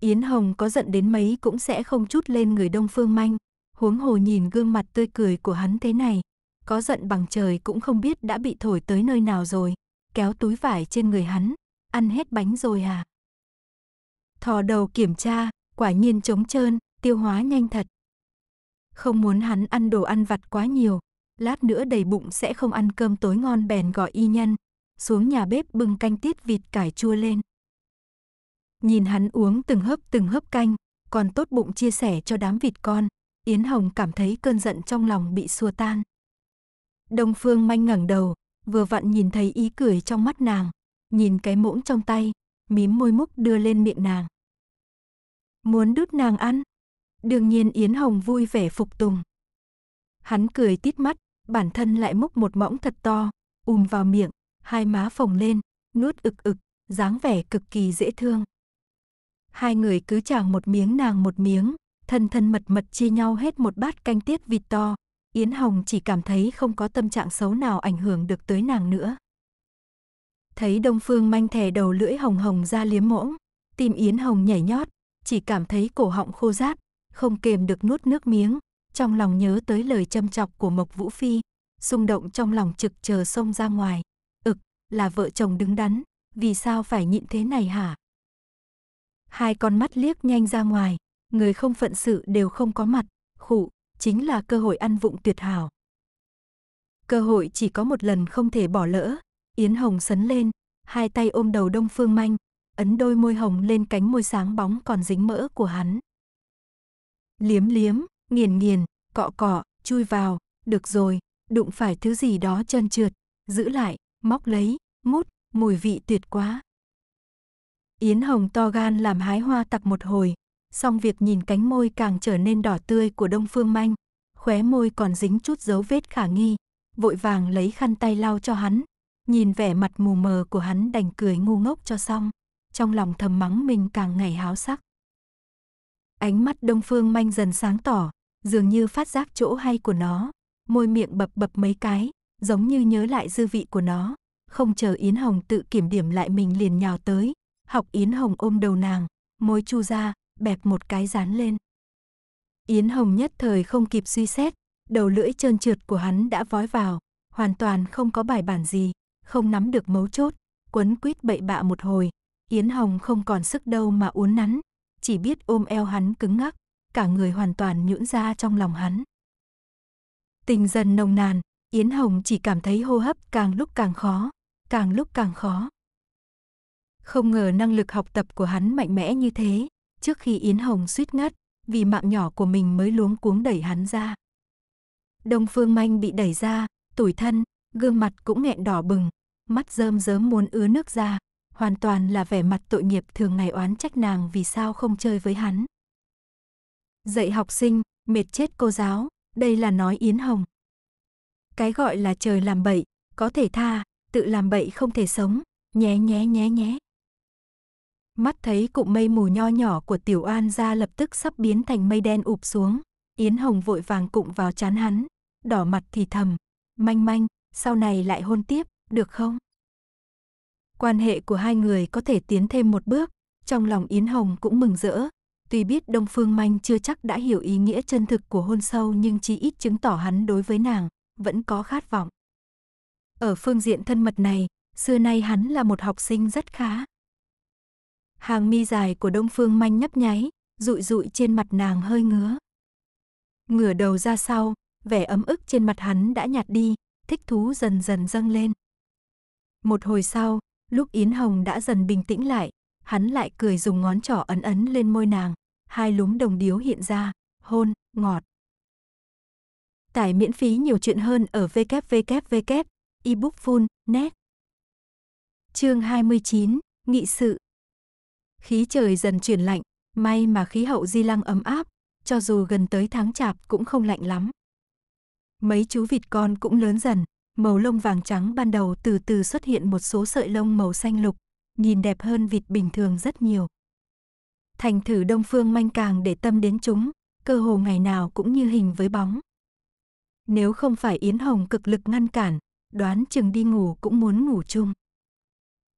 Yến Hồng có giận đến mấy cũng sẽ không chút lên người Đông Phương Manh, huống hồ nhìn gương mặt tươi cười của hắn thế này, có giận bằng trời cũng không biết đã bị thổi tới nơi nào rồi, kéo túi vải trên người hắn, ăn hết bánh rồi à thò đầu kiểm tra, quả nhiên trống trơn, tiêu hóa nhanh thật. Không muốn hắn ăn đồ ăn vặt quá nhiều, lát nữa đầy bụng sẽ không ăn cơm tối ngon bèn gọi y nhân, xuống nhà bếp bưng canh tiết vịt cải chua lên. Nhìn hắn uống từng hớp từng hớp canh, còn tốt bụng chia sẻ cho đám vịt con, Yến Hồng cảm thấy cơn giận trong lòng bị xua tan. Đông Phương manh ngẩng đầu, vừa vặn nhìn thấy ý cười trong mắt nàng, nhìn cái muỗng trong tay, mím môi múc đưa lên miệng nàng. Muốn đút nàng ăn? Đương nhiên Yến Hồng vui vẻ phục tùng. Hắn cười tít mắt, bản thân lại múc một mõng thật to, ùm vào miệng, hai má phồng lên, nuốt ực ực, dáng vẻ cực kỳ dễ thương. Hai người cứ chàng một miếng nàng một miếng, thân thân mật mật chia nhau hết một bát canh tiết vịt to. Yến Hồng chỉ cảm thấy không có tâm trạng xấu nào ảnh hưởng được tới nàng nữa. Thấy Đông Phương manh thè đầu lưỡi hồng hồng ra liếm mõm, tim Yến Hồng nhảy nhót, chỉ cảm thấy cổ họng khô rát, không kềm được nuốt nước miếng, trong lòng nhớ tới lời châm chọc của Mộc Vũ Phi, xung động trong lòng trực chờ xông ra ngoài. Ực, là vợ chồng đứng đắn, vì sao phải nhịn thế này hả? Hai con mắt liếc nhanh ra ngoài, người không phận sự đều không có mặt, khụ, chính là cơ hội ăn vụng tuyệt hảo. Cơ hội chỉ có một lần không thể bỏ lỡ, Yến Hồng sấn lên, hai tay ôm đầu Đông Phương Manh, ấn đôi môi hồng lên cánh môi sáng bóng còn dính mỡ của hắn. Liếm liếm, nghiền nghiền, cọ cọ, chui vào, được rồi, đụng phải thứ gì đó trơn trượt, giữ lại, móc lấy, mút, mùi vị tuyệt quá. Yến Hồng to gan làm hái hoa tặc một hồi, song việc nhìn cánh môi càng trở nên đỏ tươi của Đông Phương Manh, khóe môi còn dính chút dấu vết khả nghi, vội vàng lấy khăn tay lau cho hắn, Nhìn vẻ mặt mù mờ của hắn đành cười ngu ngốc cho xong, trong lòng thầm mắng mình càng ngày háo sắc. Ánh mắt Đông Phương manh dần sáng tỏ, dường như phát giác chỗ hay của nó, môi miệng bập bập mấy cái, giống như nhớ lại dư vị của nó, không chờ Yến Hồng tự kiểm điểm lại mình liền nhào tới, học Yến Hồng ôm đầu nàng, môi chu ra, bẹp một cái dán lên. Yến Hồng nhất thời không kịp suy xét, đầu lưỡi trơn trượt của hắn đã vói vào, hoàn toàn không có bài bản gì, không nắm được mấu chốt, quấn quýt bậy bạ một hồi, Yến Hồng không còn sức đâu mà uốn nắn, chỉ biết ôm eo hắn cứng ngắc, cả người hoàn toàn nhũn ra trong lòng hắn. Tình dần nồng nàn, Yến Hồng chỉ cảm thấy hô hấp càng lúc càng khó, càng lúc càng khó. Không ngờ năng lực học tập của hắn mạnh mẽ như thế, trước khi Yến Hồng suýt ngất, vì mạng nhỏ của mình mới luống cuống đẩy hắn ra. Đông Phương Manh bị đẩy ra, tủi thân, gương mặt cũng nghẹn đỏ bừng, mắt rơm rớm muốn ứa nước ra, hoàn toàn là vẻ mặt tội nghiệp thường ngày oán trách nàng vì sao không chơi với hắn. Dạy học sinh, mệt chết cô giáo, đây là nói Yến Hồng. Cái gọi là trời làm bậy, có thể tha, tự làm bậy không thể sống, nhé nhé nhé nhé. Mắt thấy cụm mây mù nho nhỏ của tiểu an ra lập tức sắp biến thành mây đen ụp xuống, Yến Hồng vội vàng cụm vào chán hắn, đỏ mặt thì thầm, manh manh, sau này lại hôn tiếp, được không? Quan hệ của hai người có thể tiến thêm một bước, trong lòng Yến Hồng cũng mừng rỡ. Tuy biết Đông Phương Manh chưa chắc đã hiểu ý nghĩa chân thực của hôn sâu nhưng chí ít chứng tỏ hắn đối với nàng, vẫn có khát vọng. Ở phương diện thân mật này, xưa nay hắn là một học sinh rất khá. Hàng mi dài của Đông Phương Manh nhấp nháy, rụi rụi trên mặt nàng hơi ngứa. Ngửa đầu ra sau, vẻ ấm ức trên mặt hắn đã nhạt đi, thích thú dần dần dâng lên. Một hồi sau, lúc Yến Hồng đã dần bình tĩnh lại, hắn lại cười dùng ngón trỏ ấn ấn lên môi nàng, hai lúm đồng điếu hiện ra, hôn, ngọt. Tải miễn phí nhiều chuyện hơn ở www.ebookful.net Chương 29, Nghị sự Khí trời dần chuyển lạnh, may mà khí hậu di lăng ấm áp, cho dù gần tới tháng chạp cũng không lạnh lắm. Mấy chú vịt con cũng lớn dần, Màu lông vàng trắng ban đầu từ từ xuất hiện một số sợi lông màu xanh lục, nhìn đẹp hơn vịt bình thường rất nhiều. Thành thử Đông Phương Manh càng để tâm đến chúng, cơ hồ ngày nào cũng như hình với bóng. Nếu không phải Yến Hồng cực lực ngăn cản, đoán chừng đi ngủ cũng muốn ngủ chung.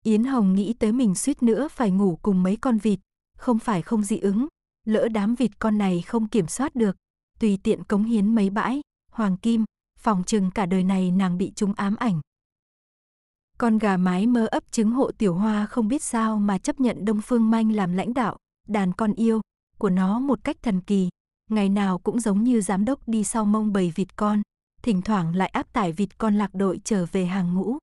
Yến Hồng nghĩ tới mình suýt nữa phải ngủ cùng mấy con vịt, không phải không dị ứng, lỡ đám vịt con này không kiểm soát được, tùy tiện cống hiến mấy bãi, hoàng kim, phòng chừng cả đời này nàng bị chúng ám ảnh. Con gà mái mơ ấp chứng hộ tiểu hoa không biết sao mà chấp nhận Đông Phương Manh làm lãnh đạo, đàn con yêu của nó một cách thần kỳ, ngày nào cũng giống như giám đốc đi sau mông bầy vịt con, thỉnh thoảng lại áp tải vịt con lạc đội trở về hàng ngũ.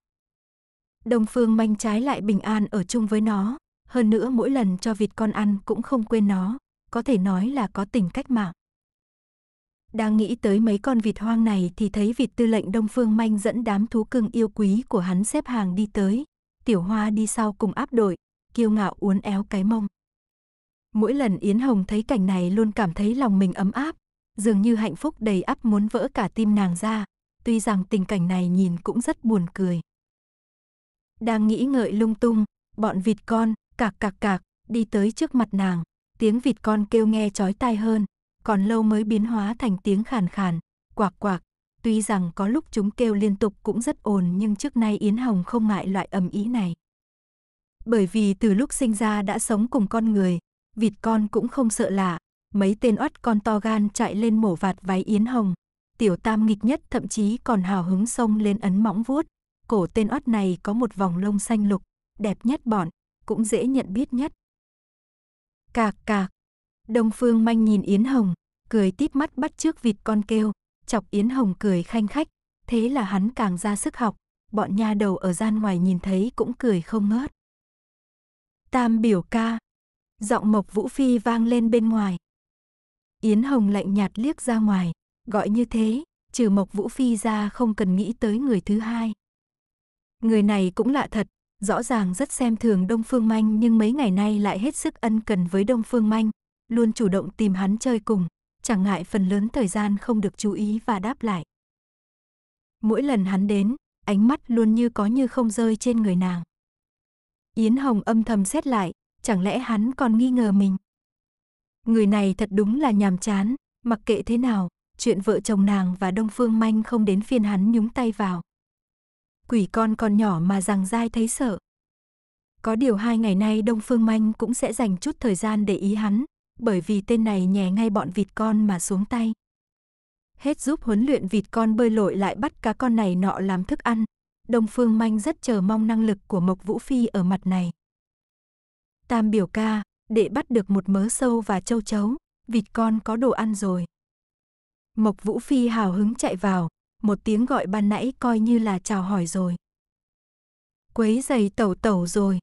Đông Phương Manh trái lại bình an ở chung với nó, hơn nữa mỗi lần cho vịt con ăn cũng không quên nó, có thể nói là có tình cách mạng. Đang nghĩ tới mấy con vịt hoang này thì thấy vịt tư lệnh Đông Phương Manh dẫn đám thú cưng yêu quý của hắn xếp hàng đi tới. Tiểu Hoa đi sau cùng áp đội, kiêu ngạo uốn éo cái mông. Mỗi lần Yến Hồng thấy cảnh này luôn cảm thấy lòng mình ấm áp, dường như hạnh phúc đầy ắp muốn vỡ cả tim nàng ra, tuy rằng tình cảnh này nhìn cũng rất buồn cười. Đang nghĩ ngợi lung tung, bọn vịt con, cạc cạc cạc, đi tới trước mặt nàng, tiếng vịt con kêu nghe chói tai hơn, còn lâu mới biến hóa thành tiếng khàn khàn, quạc quạc. Tuy rằng có lúc chúng kêu liên tục cũng rất ồn nhưng trước nay Yến Hồng không ngại loại ầm ý này. Bởi vì từ lúc sinh ra đã sống cùng con người, vịt con cũng không sợ lạ, mấy tên oắt con to gan chạy lên mổ vạt váy Yến Hồng. Tiểu tam nghịch nhất thậm chí còn hào hứng xông lên ấn móng vuốt. Cổ tên oắt này có một vòng lông xanh lục, đẹp nhất bọn, cũng dễ nhận biết nhất. Cạc cạc, Đông Phương Manh nhìn Yến Hồng, cười tít mắt bắt trước vịt con kêu, chọc Yến Hồng cười khanh khách, thế là hắn càng ra sức học, bọn nha đầu ở gian ngoài nhìn thấy cũng cười không ngớt. Tam biểu ca, giọng Mộc Vũ Phi vang lên bên ngoài. Yến Hồng lạnh nhạt liếc ra ngoài, gọi như thế, trừ Mộc Vũ Phi ra không cần nghĩ tới người thứ hai. Người này cũng lạ thật, rõ ràng rất xem thường Đông Phương Manh nhưng mấy ngày nay lại hết sức ân cần với Đông Phương Manh, luôn chủ động tìm hắn chơi cùng, chẳng ngại phần lớn thời gian không được chú ý và đáp lại. Mỗi lần hắn đến, ánh mắt luôn như có như không rơi trên người nàng. Yến Hồng âm thầm xét lại, chẳng lẽ hắn còn nghi ngờ mình? Người này thật đúng là nhàm chán, mặc kệ thế nào, chuyện vợ chồng nàng và Đông Phương Manh không đến phiên hắn nhúng tay vào. Quỷ con còn nhỏ mà rằng dai thấy sợ. Có điều hai ngày nay Đông Phương Manh cũng sẽ dành chút thời gian để ý hắn, bởi vì tên này nhè ngay bọn vịt con mà xuống tay. Hết giúp huấn luyện vịt con bơi lội lại bắt cá con này nọ làm thức ăn, Đông Phương Manh rất chờ mong năng lực của Mộc Vũ Phi ở mặt này. Tam biểu ca, để bắt được một mớ sâu và châu chấu, vịt con có đồ ăn rồi. Mộc Vũ Phi hào hứng chạy vào, một tiếng gọi ban nãy coi như là chào hỏi rồi. Quấy giày tẩu tẩu rồi.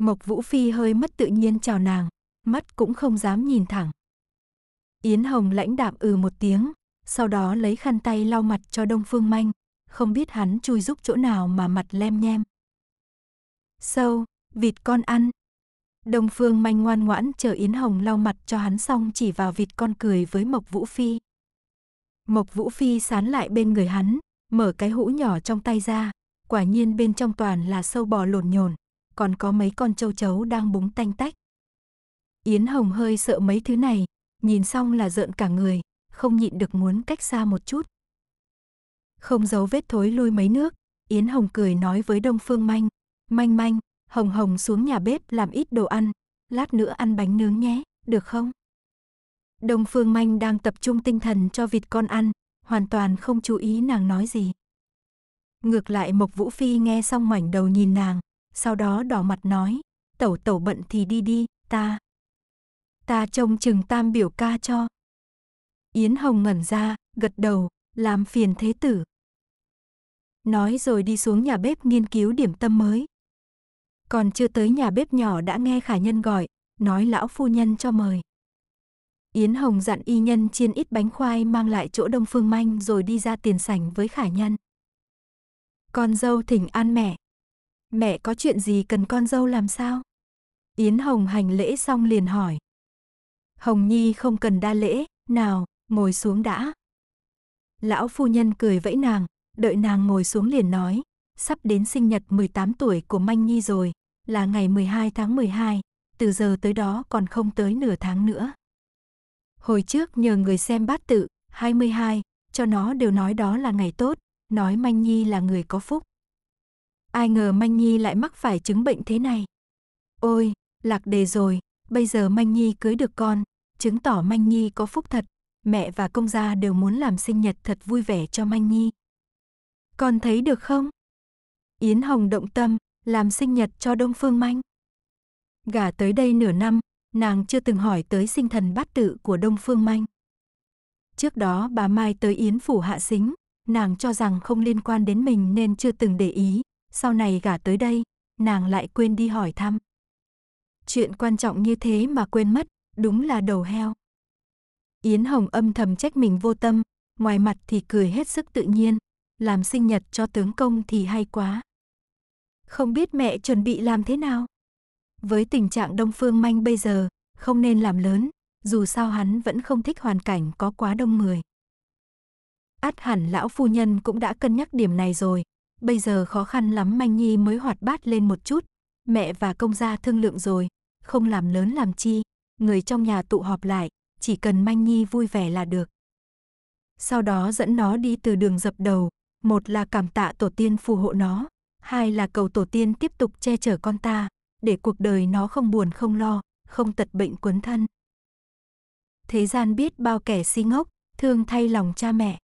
Mộc Vũ Phi hơi mất tự nhiên chào nàng mắt cũng không dám nhìn thẳng. Yến Hồng lãnh đạm ừ một tiếng, sau đó lấy khăn tay lau mặt cho Đông Phương Manh, không biết hắn chui giúp chỗ nào mà mặt lem nhem. Sâu, vịt con ăn. Đông Phương Manh ngoan ngoãn chờ Yến Hồng lau mặt cho hắn xong chỉ vào vịt con cười với Mộc Vũ Phi. Mộc Vũ Phi sán lại bên người hắn, mở cái hũ nhỏ trong tay ra, quả nhiên bên trong toàn là sâu bò lộn nhồn, còn có mấy con châu chấu đang búng tanh tách. Yến Hồng hơi sợ mấy thứ này, nhìn xong là giận cả người, không nhịn được muốn cách xa một chút. Không giấu vết thối lui mấy nước, Yến Hồng cười nói với Đông Phương Manh, "Manh Manh, Hồng Hồng xuống nhà bếp làm ít đồ ăn, lát nữa ăn bánh nướng nhé, được không?" Đông Phương Manh đang tập trung tinh thần cho vịt con ăn, hoàn toàn không chú ý nàng nói gì. Ngược lại Mộc Vũ Phi nghe xong ngoảnh đầu nhìn nàng, sau đó đỏ mặt nói, "Tẩu tẩu bận thì đi đi, ta" ta trông chừng tam biểu ca cho. Yến Hồng ngẩn ra, gật đầu, làm phiền thế tử. Nói rồi đi xuống nhà bếp nghiên cứu điểm tâm mới. Còn chưa tới nhà bếp nhỏ đã nghe khả nhân gọi, nói lão phu nhân cho mời. Yến Hồng dặn y nhân chiên ít bánh khoai mang lại chỗ đông phương manh rồi đi ra tiền sảnh với khả nhân. Con dâu thỉnh an mẹ. Mẹ có chuyện gì cần con dâu làm sao? Yến Hồng hành lễ xong liền hỏi. Hồng Nhi không cần đa lễ, nào, ngồi xuống đã. Lão phu nhân cười vẫy nàng, đợi nàng ngồi xuống liền nói, sắp đến sinh nhật 18 tuổi của Manh Nhi rồi, là ngày 12 tháng 12, từ giờ tới đó còn không tới nửa tháng nữa. Hồi trước nhờ người xem bát tự, 22, cho nó đều nói đó là ngày tốt, nói Manh Nhi là người có phúc. Ai ngờ Manh Nhi lại mắc phải chứng bệnh thế này. Ôi, lạc đề rồi, bây giờ Manh Nhi cưới được con, chứng tỏ Manh Nhi có phúc thật, mẹ và công gia đều muốn làm sinh nhật thật vui vẻ cho Manh Nhi. Con thấy được không? Yến Hồng động tâm, làm sinh nhật cho Đông Phương Manh. Gả tới đây nửa năm, nàng chưa từng hỏi tới sinh thần bát tự của Đông Phương Manh. Trước đó bà Mai tới Yến Phủ Hạ Xính, nàng cho rằng không liên quan đến mình nên chưa từng để ý, sau này gả tới đây, nàng lại quên đi hỏi thăm. Chuyện quan trọng như thế mà quên mất, đúng là đầu heo. Yến Hồng âm thầm trách mình vô tâm, ngoài mặt thì cười hết sức tự nhiên, làm sinh nhật cho tướng công thì hay quá. Không biết mẹ chuẩn bị làm thế nào? Với tình trạng Đông Phương Manh bây giờ, không nên làm lớn, dù sao hắn vẫn không thích hoàn cảnh có quá đông người. Át hẳn lão phu nhân cũng đã cân nhắc điểm này rồi, bây giờ khó khăn lắm Manh Nhi mới hoạt bát lên một chút, mẹ và công gia thương lượng rồi, không làm lớn làm chi, người trong nhà tụ họp lại, chỉ cần Manh Nhi vui vẻ là được. Sau đó dẫn nó đi từ đường dập đầu, một là cảm tạ tổ tiên phù hộ nó, hai là cầu tổ tiên tiếp tục che chở con ta, để cuộc đời nó không buồn không lo, không tật bệnh quấn thân. Thế gian biết bao kẻ si ngốc, thương thay lòng cha mẹ.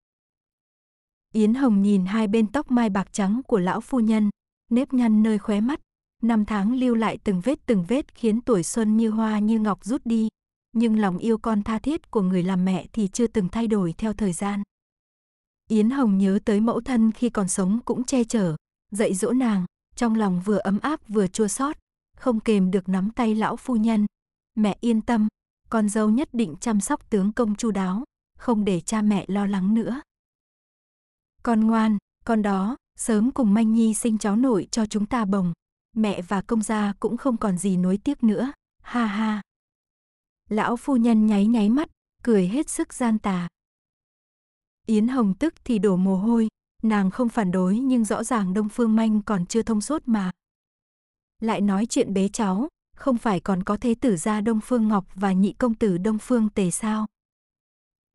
Yến Hồng nhìn hai bên tóc mai bạc trắng của lão phu nhân, nếp nhăn nơi khóe mắt, năm tháng lưu lại từng vết từng vết khiến tuổi xuân như hoa như ngọc rút đi, nhưng lòng yêu con tha thiết của người làm mẹ thì chưa từng thay đổi theo thời gian. Yến Hồng nhớ tới mẫu thân khi còn sống cũng che chở, dạy dỗ nàng, trong lòng vừa ấm áp vừa chua xót, không kềm được nắm tay lão phu nhân. Mẹ yên tâm, con dâu nhất định chăm sóc tướng công chu đáo, không để cha mẹ lo lắng nữa. Con ngoan, con đó, sớm cùng Manh Nhi sinh cháu nội cho chúng ta bồng mẹ và công gia cũng không còn gì nối tiếc nữa, ha ha. Lão phu nhân nháy nháy mắt, cười hết sức gian tà. Yến Hồng tức thì đổ mồ hôi, nàng không phản đối nhưng rõ ràng Đông Phương Manh còn chưa thông suốt mà. Lại nói chuyện bế cháu, không phải còn có thế tử gia Đông Phương Ngọc và nhị công tử Đông Phương Tề sao?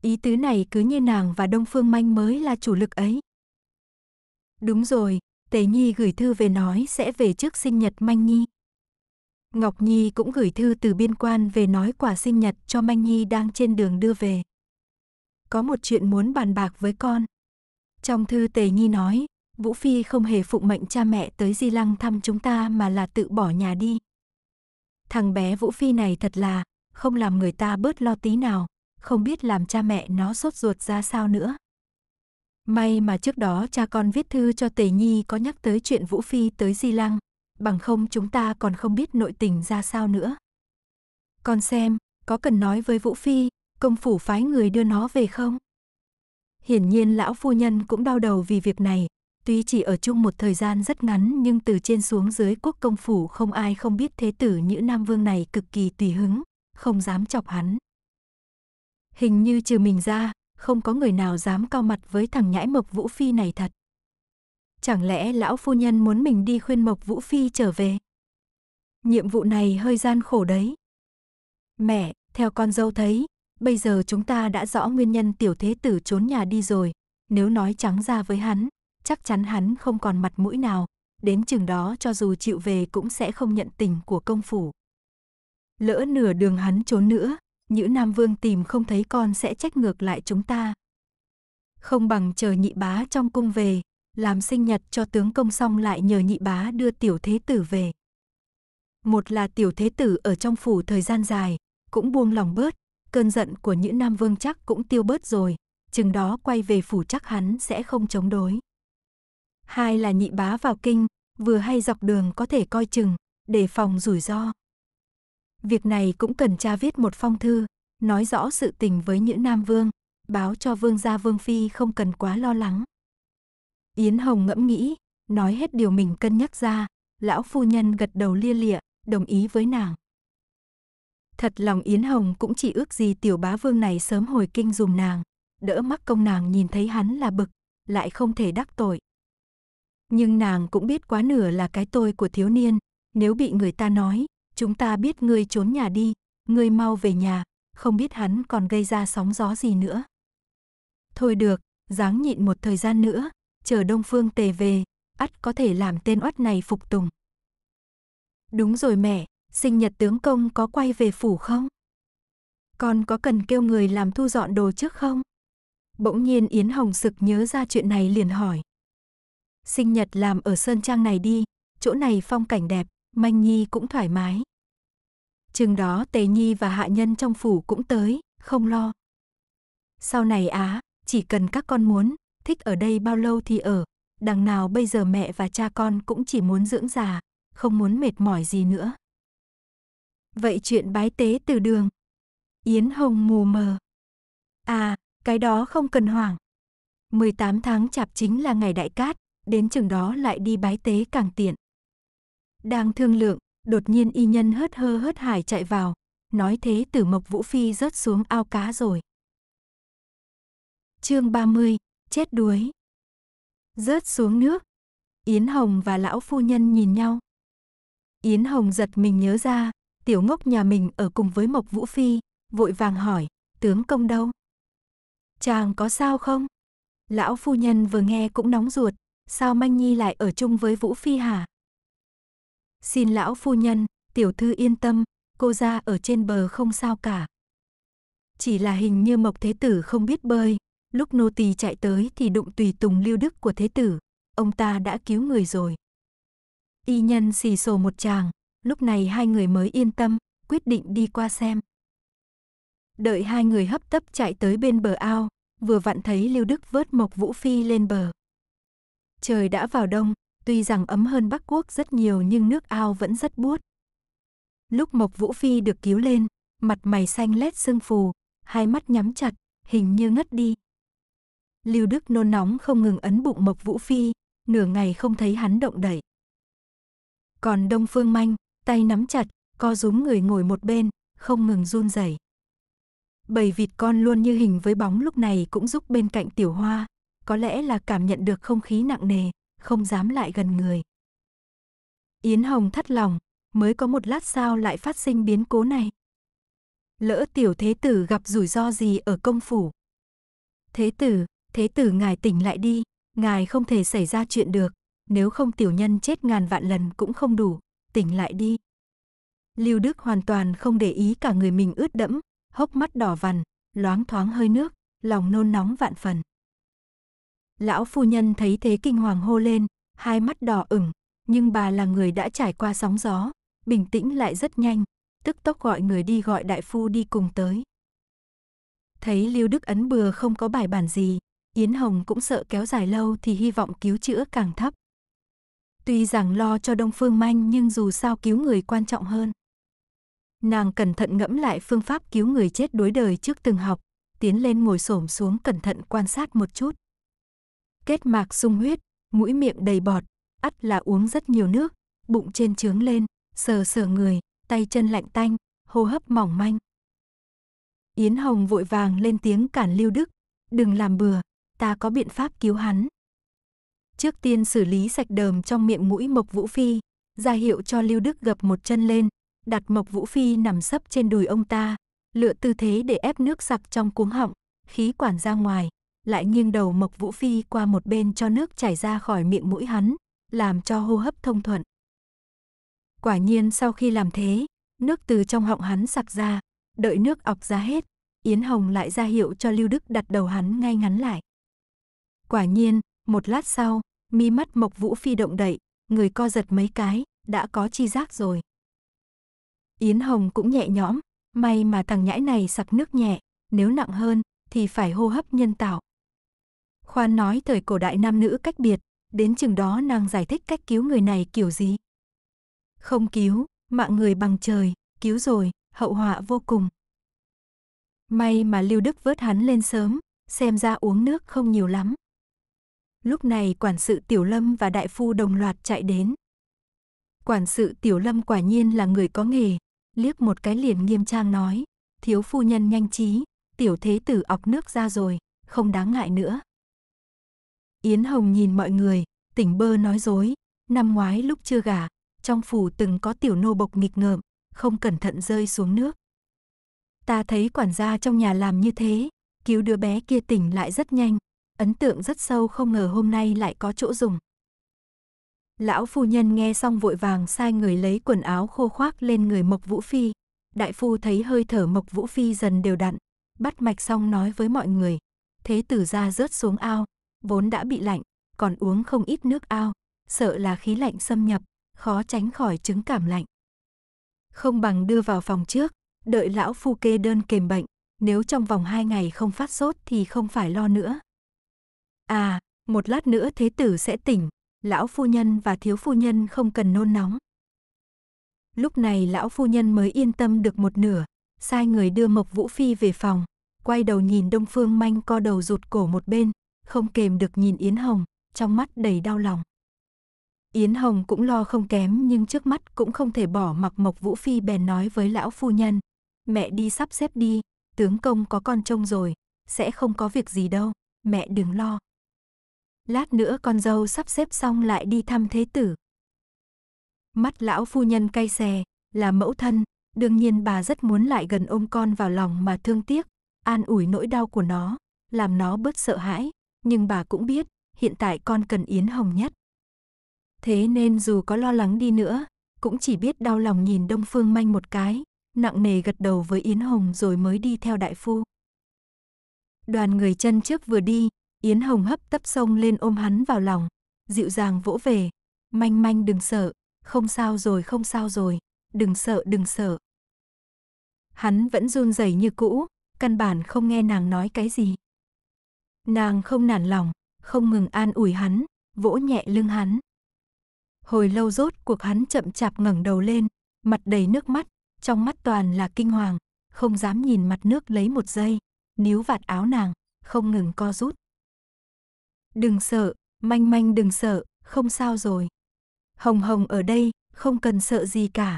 Ý tứ này cứ như nàng và Đông Phương Manh mới là chủ lực ấy. Đúng rồi, Tề Nhi gửi thư về nói sẽ về trước sinh nhật Manh Nhi. Ngọc Nhi cũng gửi thư từ biên quan về nói quà sinh nhật cho Manh Nhi đang trên đường đưa về. Có một chuyện muốn bàn bạc với con. Trong thư Tề Nhi nói, Vũ Phi không hề phụng mệnh cha mẹ tới Di Lăng thăm chúng ta mà là tự bỏ nhà đi. Thằng bé Vũ Phi này thật là, không làm người ta bớt lo tí nào, không biết làm cha mẹ nó sốt ruột ra sao nữa. May mà trước đó cha con viết thư cho Tề Nhi có nhắc tới chuyện Vũ Phi tới Di Lăng, bằng không chúng ta còn không biết nội tình ra sao nữa. Con xem, có cần nói với Vũ Phi, công phủ phái người đưa nó về không? Hiển nhiên lão phu nhân cũng đau đầu vì việc này, tuy chỉ ở chung một thời gian rất ngắn nhưng từ trên xuống dưới quốc công phủ không ai không biết thế tử Nhữ Nam Vương này cực kỳ tùy hứng, không dám chọc hắn. Hình như trừ mình ra, không có người nào dám cao mặt với thằng nhãi Mộc Vũ Phi này thật. Chẳng lẽ lão phu nhân muốn mình đi khuyên Mộc Vũ Phi trở về? Nhiệm vụ này hơi gian khổ đấy. Mẹ, theo con dâu thấy, bây giờ chúng ta đã rõ nguyên nhân tiểu thế tử trốn nhà đi rồi. Nếu nói trắng ra với hắn, chắc chắn hắn không còn mặt mũi nào. Đến chừng đó cho dù chịu về cũng sẽ không nhận tình của công phủ. Lỡ nửa đường hắn trốn nữa, Nhữ Nam Vương tìm không thấy con sẽ trách ngược lại chúng ta. Không bằng chờ nhị bá trong cung về, làm sinh nhật cho tướng công xong lại nhờ nhị bá đưa tiểu thế tử về. Một là tiểu thế tử ở trong phủ thời gian dài, cũng buông lòng bớt, cơn giận của Nhữ Nam Vương chắc cũng tiêu bớt rồi, chừng đó quay về phủ chắc hắn sẽ không chống đối. Hai là nhị bá vào kinh, vừa hay dọc đường có thể coi chừng, để phòng rủi ro. Việc này cũng cần cha viết một phong thư, nói rõ sự tình với những Nam Vương, báo cho Vương gia Vương Phi không cần quá lo lắng. Yến Hồng ngẫm nghĩ, nói hết điều mình cân nhắc ra, lão phu nhân gật đầu lia lịa, đồng ý với nàng. Thật lòng Yến Hồng cũng chỉ ước gì tiểu bá vương này sớm hồi kinh dùm nàng, đỡ mắc công nàng nhìn thấy hắn là bực, lại không thể đắc tội. Nhưng nàng cũng biết quá nửa là cái tôi của thiếu niên, nếu bị người ta nói, chúng ta biết ngươi trốn nhà đi, ngươi mau về nhà, không biết hắn còn gây ra sóng gió gì nữa. Thôi được, dáng nhịn một thời gian nữa, chờ Đông Phương Tề về, ắt có thể làm tên oắt này phục tùng. Đúng rồi mẹ, sinh nhật tướng công có quay về phủ không? Con có cần kêu người làm thu dọn đồ trước không? Bỗng nhiên Yến Hồng sực nhớ ra chuyện này liền hỏi. Sinh nhật làm ở Sơn Trang này đi, chỗ này phong cảnh đẹp, Manh Nhi cũng thoải mái. Chừng đó Tề Nhi và hạ nhân trong phủ cũng tới, không lo. Sau này á, chỉ cần các con muốn, thích ở đây bao lâu thì ở, đằng nào bây giờ mẹ và cha con cũng chỉ muốn dưỡng già, không muốn mệt mỏi gì nữa. Vậy chuyện bái tế từ đường. Yến Hồng mù mờ. À, cái đó không cần hoảng. 18 tháng chạp chính là ngày đại cát, đến chừng đó lại đi bái tế càng tiện. Đang thương lượng, đột nhiên y nhân hớt hơ hớt hải chạy vào, nói thế tử Mộc Vũ Phi rớt xuống ao cá rồi. Chương 30, chết đuối. Rớt xuống nước. Yến Hồng và lão phu nhân nhìn nhau. Yến Hồng giật mình nhớ ra, tiểu ngốc nhà mình ở cùng với Mộc Vũ Phi, vội vàng hỏi, tướng công đâu? Chàng có sao không? Lão phu nhân vừa nghe cũng nóng ruột, sao Manh Nhi lại ở chung với Vũ Phi hả? Xin lão phu nhân, tiểu thư yên tâm, cô ra ở trên bờ không sao cả. Chỉ là hình như Mộc Thế Tử không biết bơi, lúc nô tỳ chạy tới thì đụng tùy tùng lưu đức của Thế Tử, ông ta đã cứu người rồi. Y nhân xì xồ một chàng, lúc này hai người mới yên tâm, quyết định đi qua xem. Đợi hai người hấp tấp chạy tới bên bờ ao, vừa vặn thấy Lưu Đức vớt Mộc Vũ Phi lên bờ. Trời đã vào đông, tuy rằng ấm hơn Bắc Quốc rất nhiều nhưng nước ao vẫn rất buốt. Lúc Mộc Vũ Phi được cứu lên, mặt mày xanh lét sưng phù, hai mắt nhắm chặt, hình như ngất đi. Lưu Đức nôn nóng không ngừng ấn bụng Mộc Vũ Phi, nửa ngày không thấy hắn động đậy Còn Đông Phương Manh, tay nắm chặt, co rúm người ngồi một bên, không ngừng run rẩy. Bầy vịt con luôn như hình với bóng lúc này cũng giúp bên cạnh tiểu hoa, có lẽ là cảm nhận được không khí nặng nề, không dám lại gần người. Yến Hồng thắt lòng, mới có một lát sao lại phát sinh biến cố này. Lỡ tiểu thế tử gặp rủi ro gì ở công phủ. Thế tử, thế tử ngài tỉnh lại đi, ngài không thể xảy ra chuyện được, nếu không tiểu nhân chết ngàn vạn lần cũng không đủ, tỉnh lại đi. Lưu Đức hoàn toàn không để ý cả người mình ướt đẫm, hốc mắt đỏ vằn, loáng thoáng hơi nước, lòng nôn nóng vạn phần. Lão phu nhân thấy thế kinh hoàng hô lên, hai mắt đỏ ửng, nhưng bà là người đã trải qua sóng gió, bình tĩnh lại rất nhanh, tức tốc gọi người đi gọi đại phu đi cùng tới. Thấy Lưu Đức Ấn bừa không có bài bản gì, Yến Hồng cũng sợ kéo dài lâu thì hy vọng cứu chữa càng thấp. Tuy rằng lo cho Đông Phương Manh nhưng dù sao cứu người quan trọng hơn. Nàng cẩn thận ngẫm lại phương pháp cứu người chết đối đời trước từng học, tiến lên ngồi xổm xuống cẩn thận quan sát một chút kết mạc sung huyết, mũi miệng đầy bọt, ắt là uống rất nhiều nước, bụng trên trướng lên, sờ sờ người, tay chân lạnh tanh, hô hấp mỏng manh. Yến Hồng vội vàng lên tiếng cản Lưu Đức, đừng làm bừa, ta có biện pháp cứu hắn. Trước tiên xử lý sạch đờm trong miệng mũi Mộc Vũ Phi, ra hiệu cho Lưu Đức gập một chân lên, đặt Mộc Vũ Phi nằm sấp trên đùi ông ta, lựa tư thế để ép nước sặc trong cuống họng, khí quản ra ngoài, lại nghiêng đầu Mộc Vũ Phi qua một bên cho nước chảy ra khỏi miệng mũi hắn, làm cho hô hấp thông thuận. Quả nhiên sau khi làm thế, nước từ trong họng hắn sặc ra, đợi nước ọc ra hết, Yến Hồng lại ra hiệu cho Lưu Đức đặt đầu hắn ngay ngắn lại. Quả nhiên, một lát sau, mi mắt Mộc Vũ Phi động đậy, người co giật mấy cái, đã có chi giác rồi. Yến Hồng cũng nhẹ nhõm, may mà thằng nhãi này sặc nước nhẹ, nếu nặng hơn thì phải hô hấp nhân tạo, Khoan nói thời cổ đại nam nữ cách biệt, đến chừng đó nàng giải thích cách cứu người này kiểu gì. Không cứu, mạng người bằng trời, cứu rồi, hậu họa vô cùng. May mà Lưu Đức vớt hắn lên sớm, xem ra uống nước không nhiều lắm. Lúc này quản sự Tiểu Lâm và đại phu đồng loạt chạy đến. Quản sự Tiểu Lâm quả nhiên là người có nghề, liếc một cái liền nghiêm trang nói, thiếu phu nhân nhanh trí, tiểu thế tử ọc nước ra rồi, không đáng ngại nữa. Yến Hồng nhìn mọi người, tỉnh bơ nói dối. Năm ngoái lúc chưa gả, trong phủ từng có tiểu nô bộc nghịch ngợm, không cẩn thận rơi xuống nước. Ta thấy quản gia trong nhà làm như thế, cứu đứa bé kia tỉnh lại rất nhanh, ấn tượng rất sâu không ngờ hôm nay lại có chỗ dùng. Lão phu nhân nghe xong vội vàng sai người lấy quần áo khô khoác lên người Mộc Vũ Phi. Đại phu thấy hơi thở Mộc Vũ Phi dần đều đặn, bắt mạch xong nói với mọi người. Thế tử ra rớt xuống ao, vốn đã bị lạnh, còn uống không ít nước ao, sợ là khí lạnh xâm nhập, khó tránh khỏi chứng cảm lạnh. Không bằng đưa vào phòng trước, đợi lão phu kê đơn kềm bệnh, nếu trong vòng hai ngày không phát sốt thì không phải lo nữa. À, một lát nữa thế tử sẽ tỉnh, lão phu nhân và thiếu phu nhân không cần nôn nóng. Lúc này lão phu nhân mới yên tâm được một nửa, sai người đưa Mộc Vũ Phi về phòng, quay đầu nhìn Đông Phương Manh co đầu rụt cổ một bên, không kềm được nhìn Yến Hồng, trong mắt đầy đau lòng. Yến Hồng cũng lo không kém nhưng trước mắt cũng không thể bỏ mặc Mộc Vũ Phi bèn nói với lão phu nhân. Mẹ đi sắp xếp đi, tướng công có con trông rồi, sẽ không có việc gì đâu, mẹ đừng lo. Lát nữa con dâu sắp xếp xong lại đi thăm thế tử. Mắt lão phu nhân cay xè, là mẫu thân, đương nhiên bà rất muốn lại gần ôm con vào lòng mà thương tiếc, an ủi nỗi đau của nó, làm nó bớt sợ hãi, nhưng bà cũng biết, hiện tại con cần Yến Hồng nhất. Thế nên dù có lo lắng đi nữa, cũng chỉ biết đau lòng nhìn Đông Phương Manh một cái, nặng nề gật đầu với Yến Hồng rồi mới đi theo đại phu. Đoàn người chân trước vừa đi, Yến Hồng hấp tấp sông lên ôm hắn vào lòng, dịu dàng vỗ về, manh manh đừng sợ, không sao rồi không sao rồi, đừng sợ đừng sợ. Hắn vẫn run rẩy như cũ, căn bản không nghe nàng nói cái gì. Nàng không nản lòng, không ngừng an ủi hắn, vỗ nhẹ lưng hắn. Hồi lâu rốt cuộc hắn chậm chạp ngẩng đầu lên, mặt đầy nước mắt, trong mắt toàn là kinh hoàng, không dám nhìn mặt nước lấy một giây, níu vạt áo nàng, không ngừng co rút. Đừng sợ, manh manh đừng sợ, không sao rồi. Hồng hồng ở đây, không cần sợ gì cả.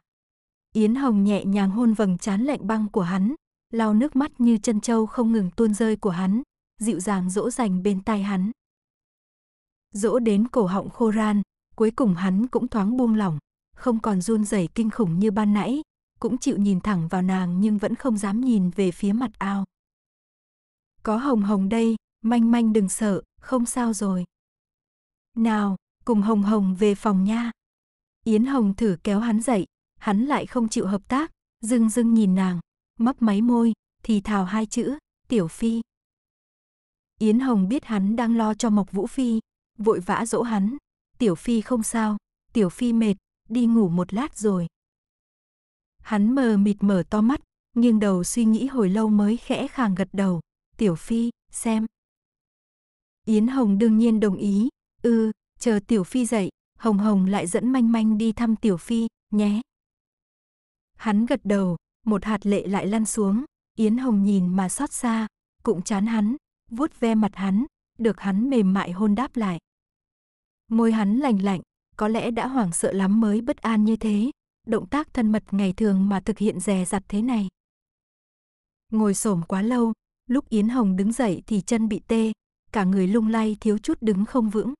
Yến Hồng nhẹ nhàng hôn vầng trán lạnh băng của hắn, lau nước mắt như chân trâu không ngừng tuôn rơi của hắn, dịu dàng dỗ dành bên tai hắn. Dỗ đến cổ họng khô ran, cuối cùng hắn cũng thoáng buông lỏng, không còn run rẩy kinh khủng như ban nãy, cũng chịu nhìn thẳng vào nàng nhưng vẫn không dám nhìn về phía mặt ao. Có hồng hồng đây, manh manh đừng sợ, không sao rồi. Nào, cùng hồng hồng về phòng nha. Yến Hồng thử kéo hắn dậy, hắn lại không chịu hợp tác, dưng dưng nhìn nàng, mấp máy môi, thì thào hai chữ, tiểu phi. Yến Hồng biết hắn đang lo cho Mộc Vũ Phi, vội vã dỗ hắn. Tiểu Phi không sao, Tiểu Phi mệt, đi ngủ một lát rồi. Hắn mờ mịt mở to mắt, nghiêng đầu suy nghĩ hồi lâu mới khẽ khàng gật đầu. Tiểu Phi, xem. Yến Hồng đương nhiên đồng ý. Ừ, chờ Tiểu Phi dậy, Hồng Hồng lại dẫn manh manh đi thăm Tiểu Phi, nhé. Hắn gật đầu, một hạt lệ lại lăn xuống. Yến Hồng nhìn mà xót xa, cũng chán hắn, vuốt ve mặt hắn, được hắn mềm mại hôn đáp lại. Môi hắn lành lạnh, có lẽ đã hoảng sợ lắm mới bất an như thế, động tác thân mật ngày thường mà thực hiện dè dặt thế này. Ngồi xổm quá lâu, lúc Yến Hồng đứng dậy thì chân bị tê, cả người lung lay thiếu chút đứng không vững.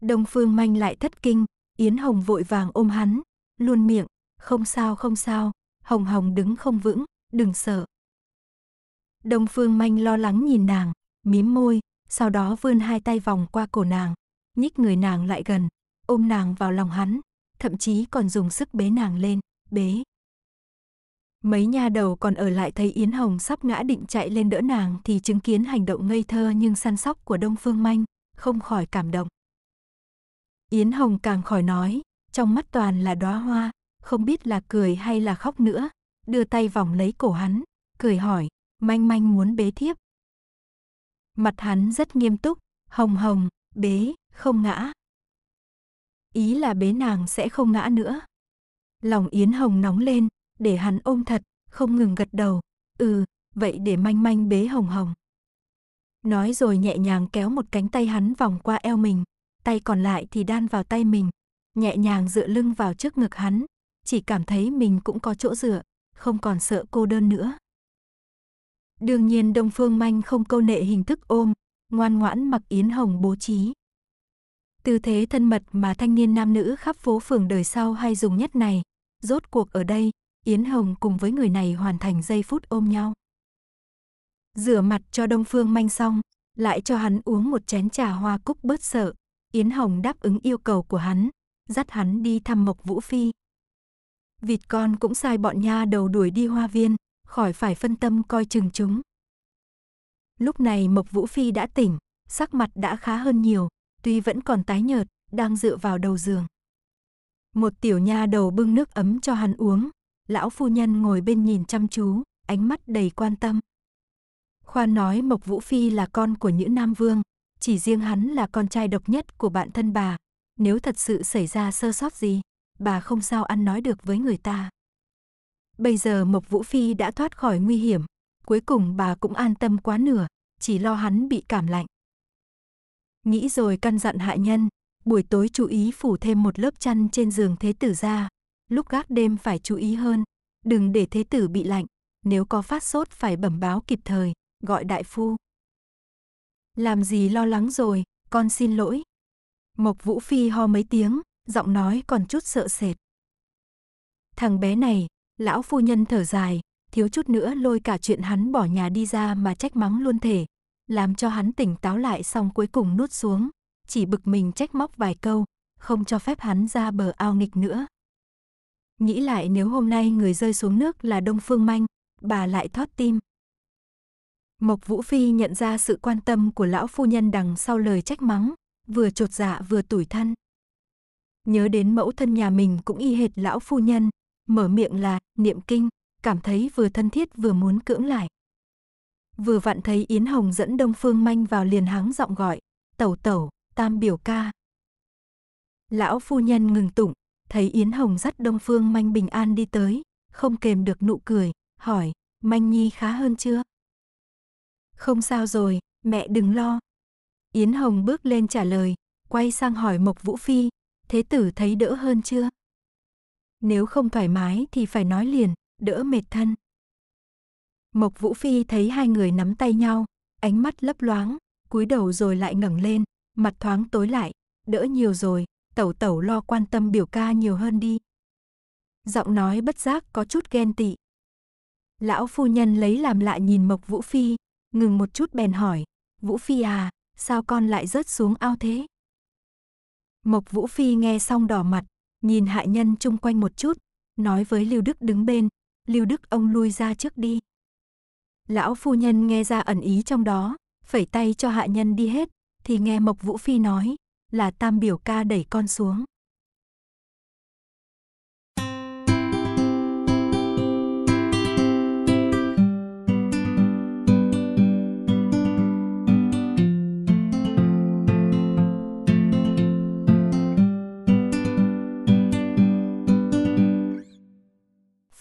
Đông Phương Manh lại thất kinh, Yến Hồng vội vàng ôm hắn, luôn miệng, không sao không sao, Hồng Hồng đứng không vững, đừng sợ. Đông Phương Manh lo lắng nhìn nàng, mím môi, sau đó vươn hai tay vòng qua cổ nàng, nhích người nàng lại gần, ôm nàng vào lòng hắn, thậm chí còn dùng sức bế nàng lên, bế. Mấy nha đầu còn ở lại thấy Yến Hồng sắp ngã định chạy lên đỡ nàng thì chứng kiến hành động ngây thơ nhưng săn sóc của Đông Phương Manh, không khỏi cảm động. Yến Hồng càng khỏi nói, trong mắt toàn là đóa hoa, không biết là cười hay là khóc nữa, đưa tay vòng lấy cổ hắn, cười hỏi, manh manh muốn bế thiếp. Mặt hắn rất nghiêm túc, hồng hồng, bế, không ngã. Ý là bế nàng sẽ không ngã nữa. Lòng Yến Hồng nóng lên, để hắn ôm thật, không ngừng gật đầu. Ừ, vậy để manh manh bế hồng hồng. Nói rồi nhẹ nhàng kéo một cánh tay hắn vòng qua eo mình, tay còn lại thì đan vào tay mình, nhẹ nhàng dựa lưng vào trước ngực hắn, chỉ cảm thấy mình cũng có chỗ dựa, không còn sợ cô đơn nữa. Đương nhiên Đông Phương Manh không câu nệ hình thức ôm, ngoan ngoãn mặc yến hồng bố trí. Tư thế thân mật mà thanh niên nam nữ khắp phố phường đời sau hay dùng nhất này, rốt cuộc ở đây, Yến Hồng cùng với người này hoàn thành giây phút ôm nhau. Rửa mặt cho Đông Phương Manh xong, lại cho hắn uống một chén trà hoa cúc bớt sợ, Yến Hồng đáp ứng yêu cầu của hắn, dắt hắn đi thăm Mộc Vũ Phi. Vịt con cũng sai bọn nha đầu đuổi đi hoa viên, khỏi phải phân tâm coi chừng chúng. Lúc này Mộc Vũ Phi đã tỉnh, sắc mặt đã khá hơn nhiều, tuy vẫn còn tái nhợt, đang dựa vào đầu giường. Một tiểu nha đầu bưng nước ấm cho hắn uống, lão phu nhân ngồi bên nhìn chăm chú, ánh mắt đầy quan tâm. Khoa nói Mộc Vũ Phi là con của Nhữ Nam Vương, chỉ riêng hắn là con trai độc nhất của bạn thân bà. Nếu thật sự xảy ra sơ sót gì, bà không sao ăn nói được với người ta. Bây giờ Mộc Vũ Phi đã thoát khỏi nguy hiểm, cuối cùng bà cũng an tâm quá nửa, chỉ lo hắn bị cảm lạnh. Nghĩ rồi căn dặn hạ nhân, buổi tối chú ý phủ thêm một lớp chăn trên giường thế tử ra, lúc gác đêm phải chú ý hơn, đừng để thế tử bị lạnh, nếu có phát sốt phải bẩm báo kịp thời, gọi đại phu. Làm gì lo lắng rồi, con xin lỗi. Mộc Vũ Phi ho mấy tiếng, giọng nói còn chút sợ sệt. Thằng bé này, Lão phu nhân thở dài, thiếu chút nữa lôi cả chuyện hắn bỏ nhà đi ra mà trách mắng luôn thể, làm cho hắn tỉnh táo lại xong cuối cùng nút xuống, chỉ bực mình trách móc vài câu, không cho phép hắn ra bờ ao nghịch nữa. Nghĩ lại nếu hôm nay người rơi xuống nước là Đông Phương Manh, bà lại thoát tim. Mộc Vũ Phi nhận ra sự quan tâm của lão phu nhân đằng sau lời trách mắng, vừa trột dạ vừa tủi thân. Nhớ đến mẫu thân nhà mình cũng y hệt lão phu nhân, mở miệng là niệm kinh, cảm thấy vừa thân thiết vừa muốn cưỡng lại. Vừa vặn thấy Yến Hồng dẫn Đông Phương Manh vào liền hắng giọng gọi, tẩu tẩu, tam biểu ca. Lão phu nhân ngừng tụng, thấy Yến Hồng dắt Đông Phương Manh bình an đi tới, không kềm được nụ cười, hỏi, Manh Nhi khá hơn chưa? Không sao rồi, mẹ đừng lo. Yến Hồng bước lên trả lời, quay sang hỏi Mộc Vũ Phi, thế tử thấy đỡ hơn chưa? nếu không thoải mái thì phải nói liền, đỡ mệt thân. Mộc Vũ Phi thấy hai người nắm tay nhau, ánh mắt lấp loáng, cúi đầu rồi lại ngẩng lên, mặt thoáng tối lại, đỡ nhiều rồi, tẩu tẩu lo quan tâm biểu ca nhiều hơn đi. Giọng nói bất giác có chút ghen tị. Lão phu nhân lấy làm lạ nhìn Mộc Vũ Phi, ngừng một chút bèn hỏi, Vũ Phi à, sao con lại rớt xuống ao thế? Mộc Vũ Phi nghe xong đỏ mặt, nhìn hạ nhân chung quanh một chút, nói với Lưu Đức đứng bên, Lưu Đức ông lui ra trước đi. Lão phu nhân nghe ra ẩn ý trong đó, phẩy tay cho hạ nhân đi hết, thì nghe Mộc Vũ Phi nói, là tam biểu ca đẩy con xuống.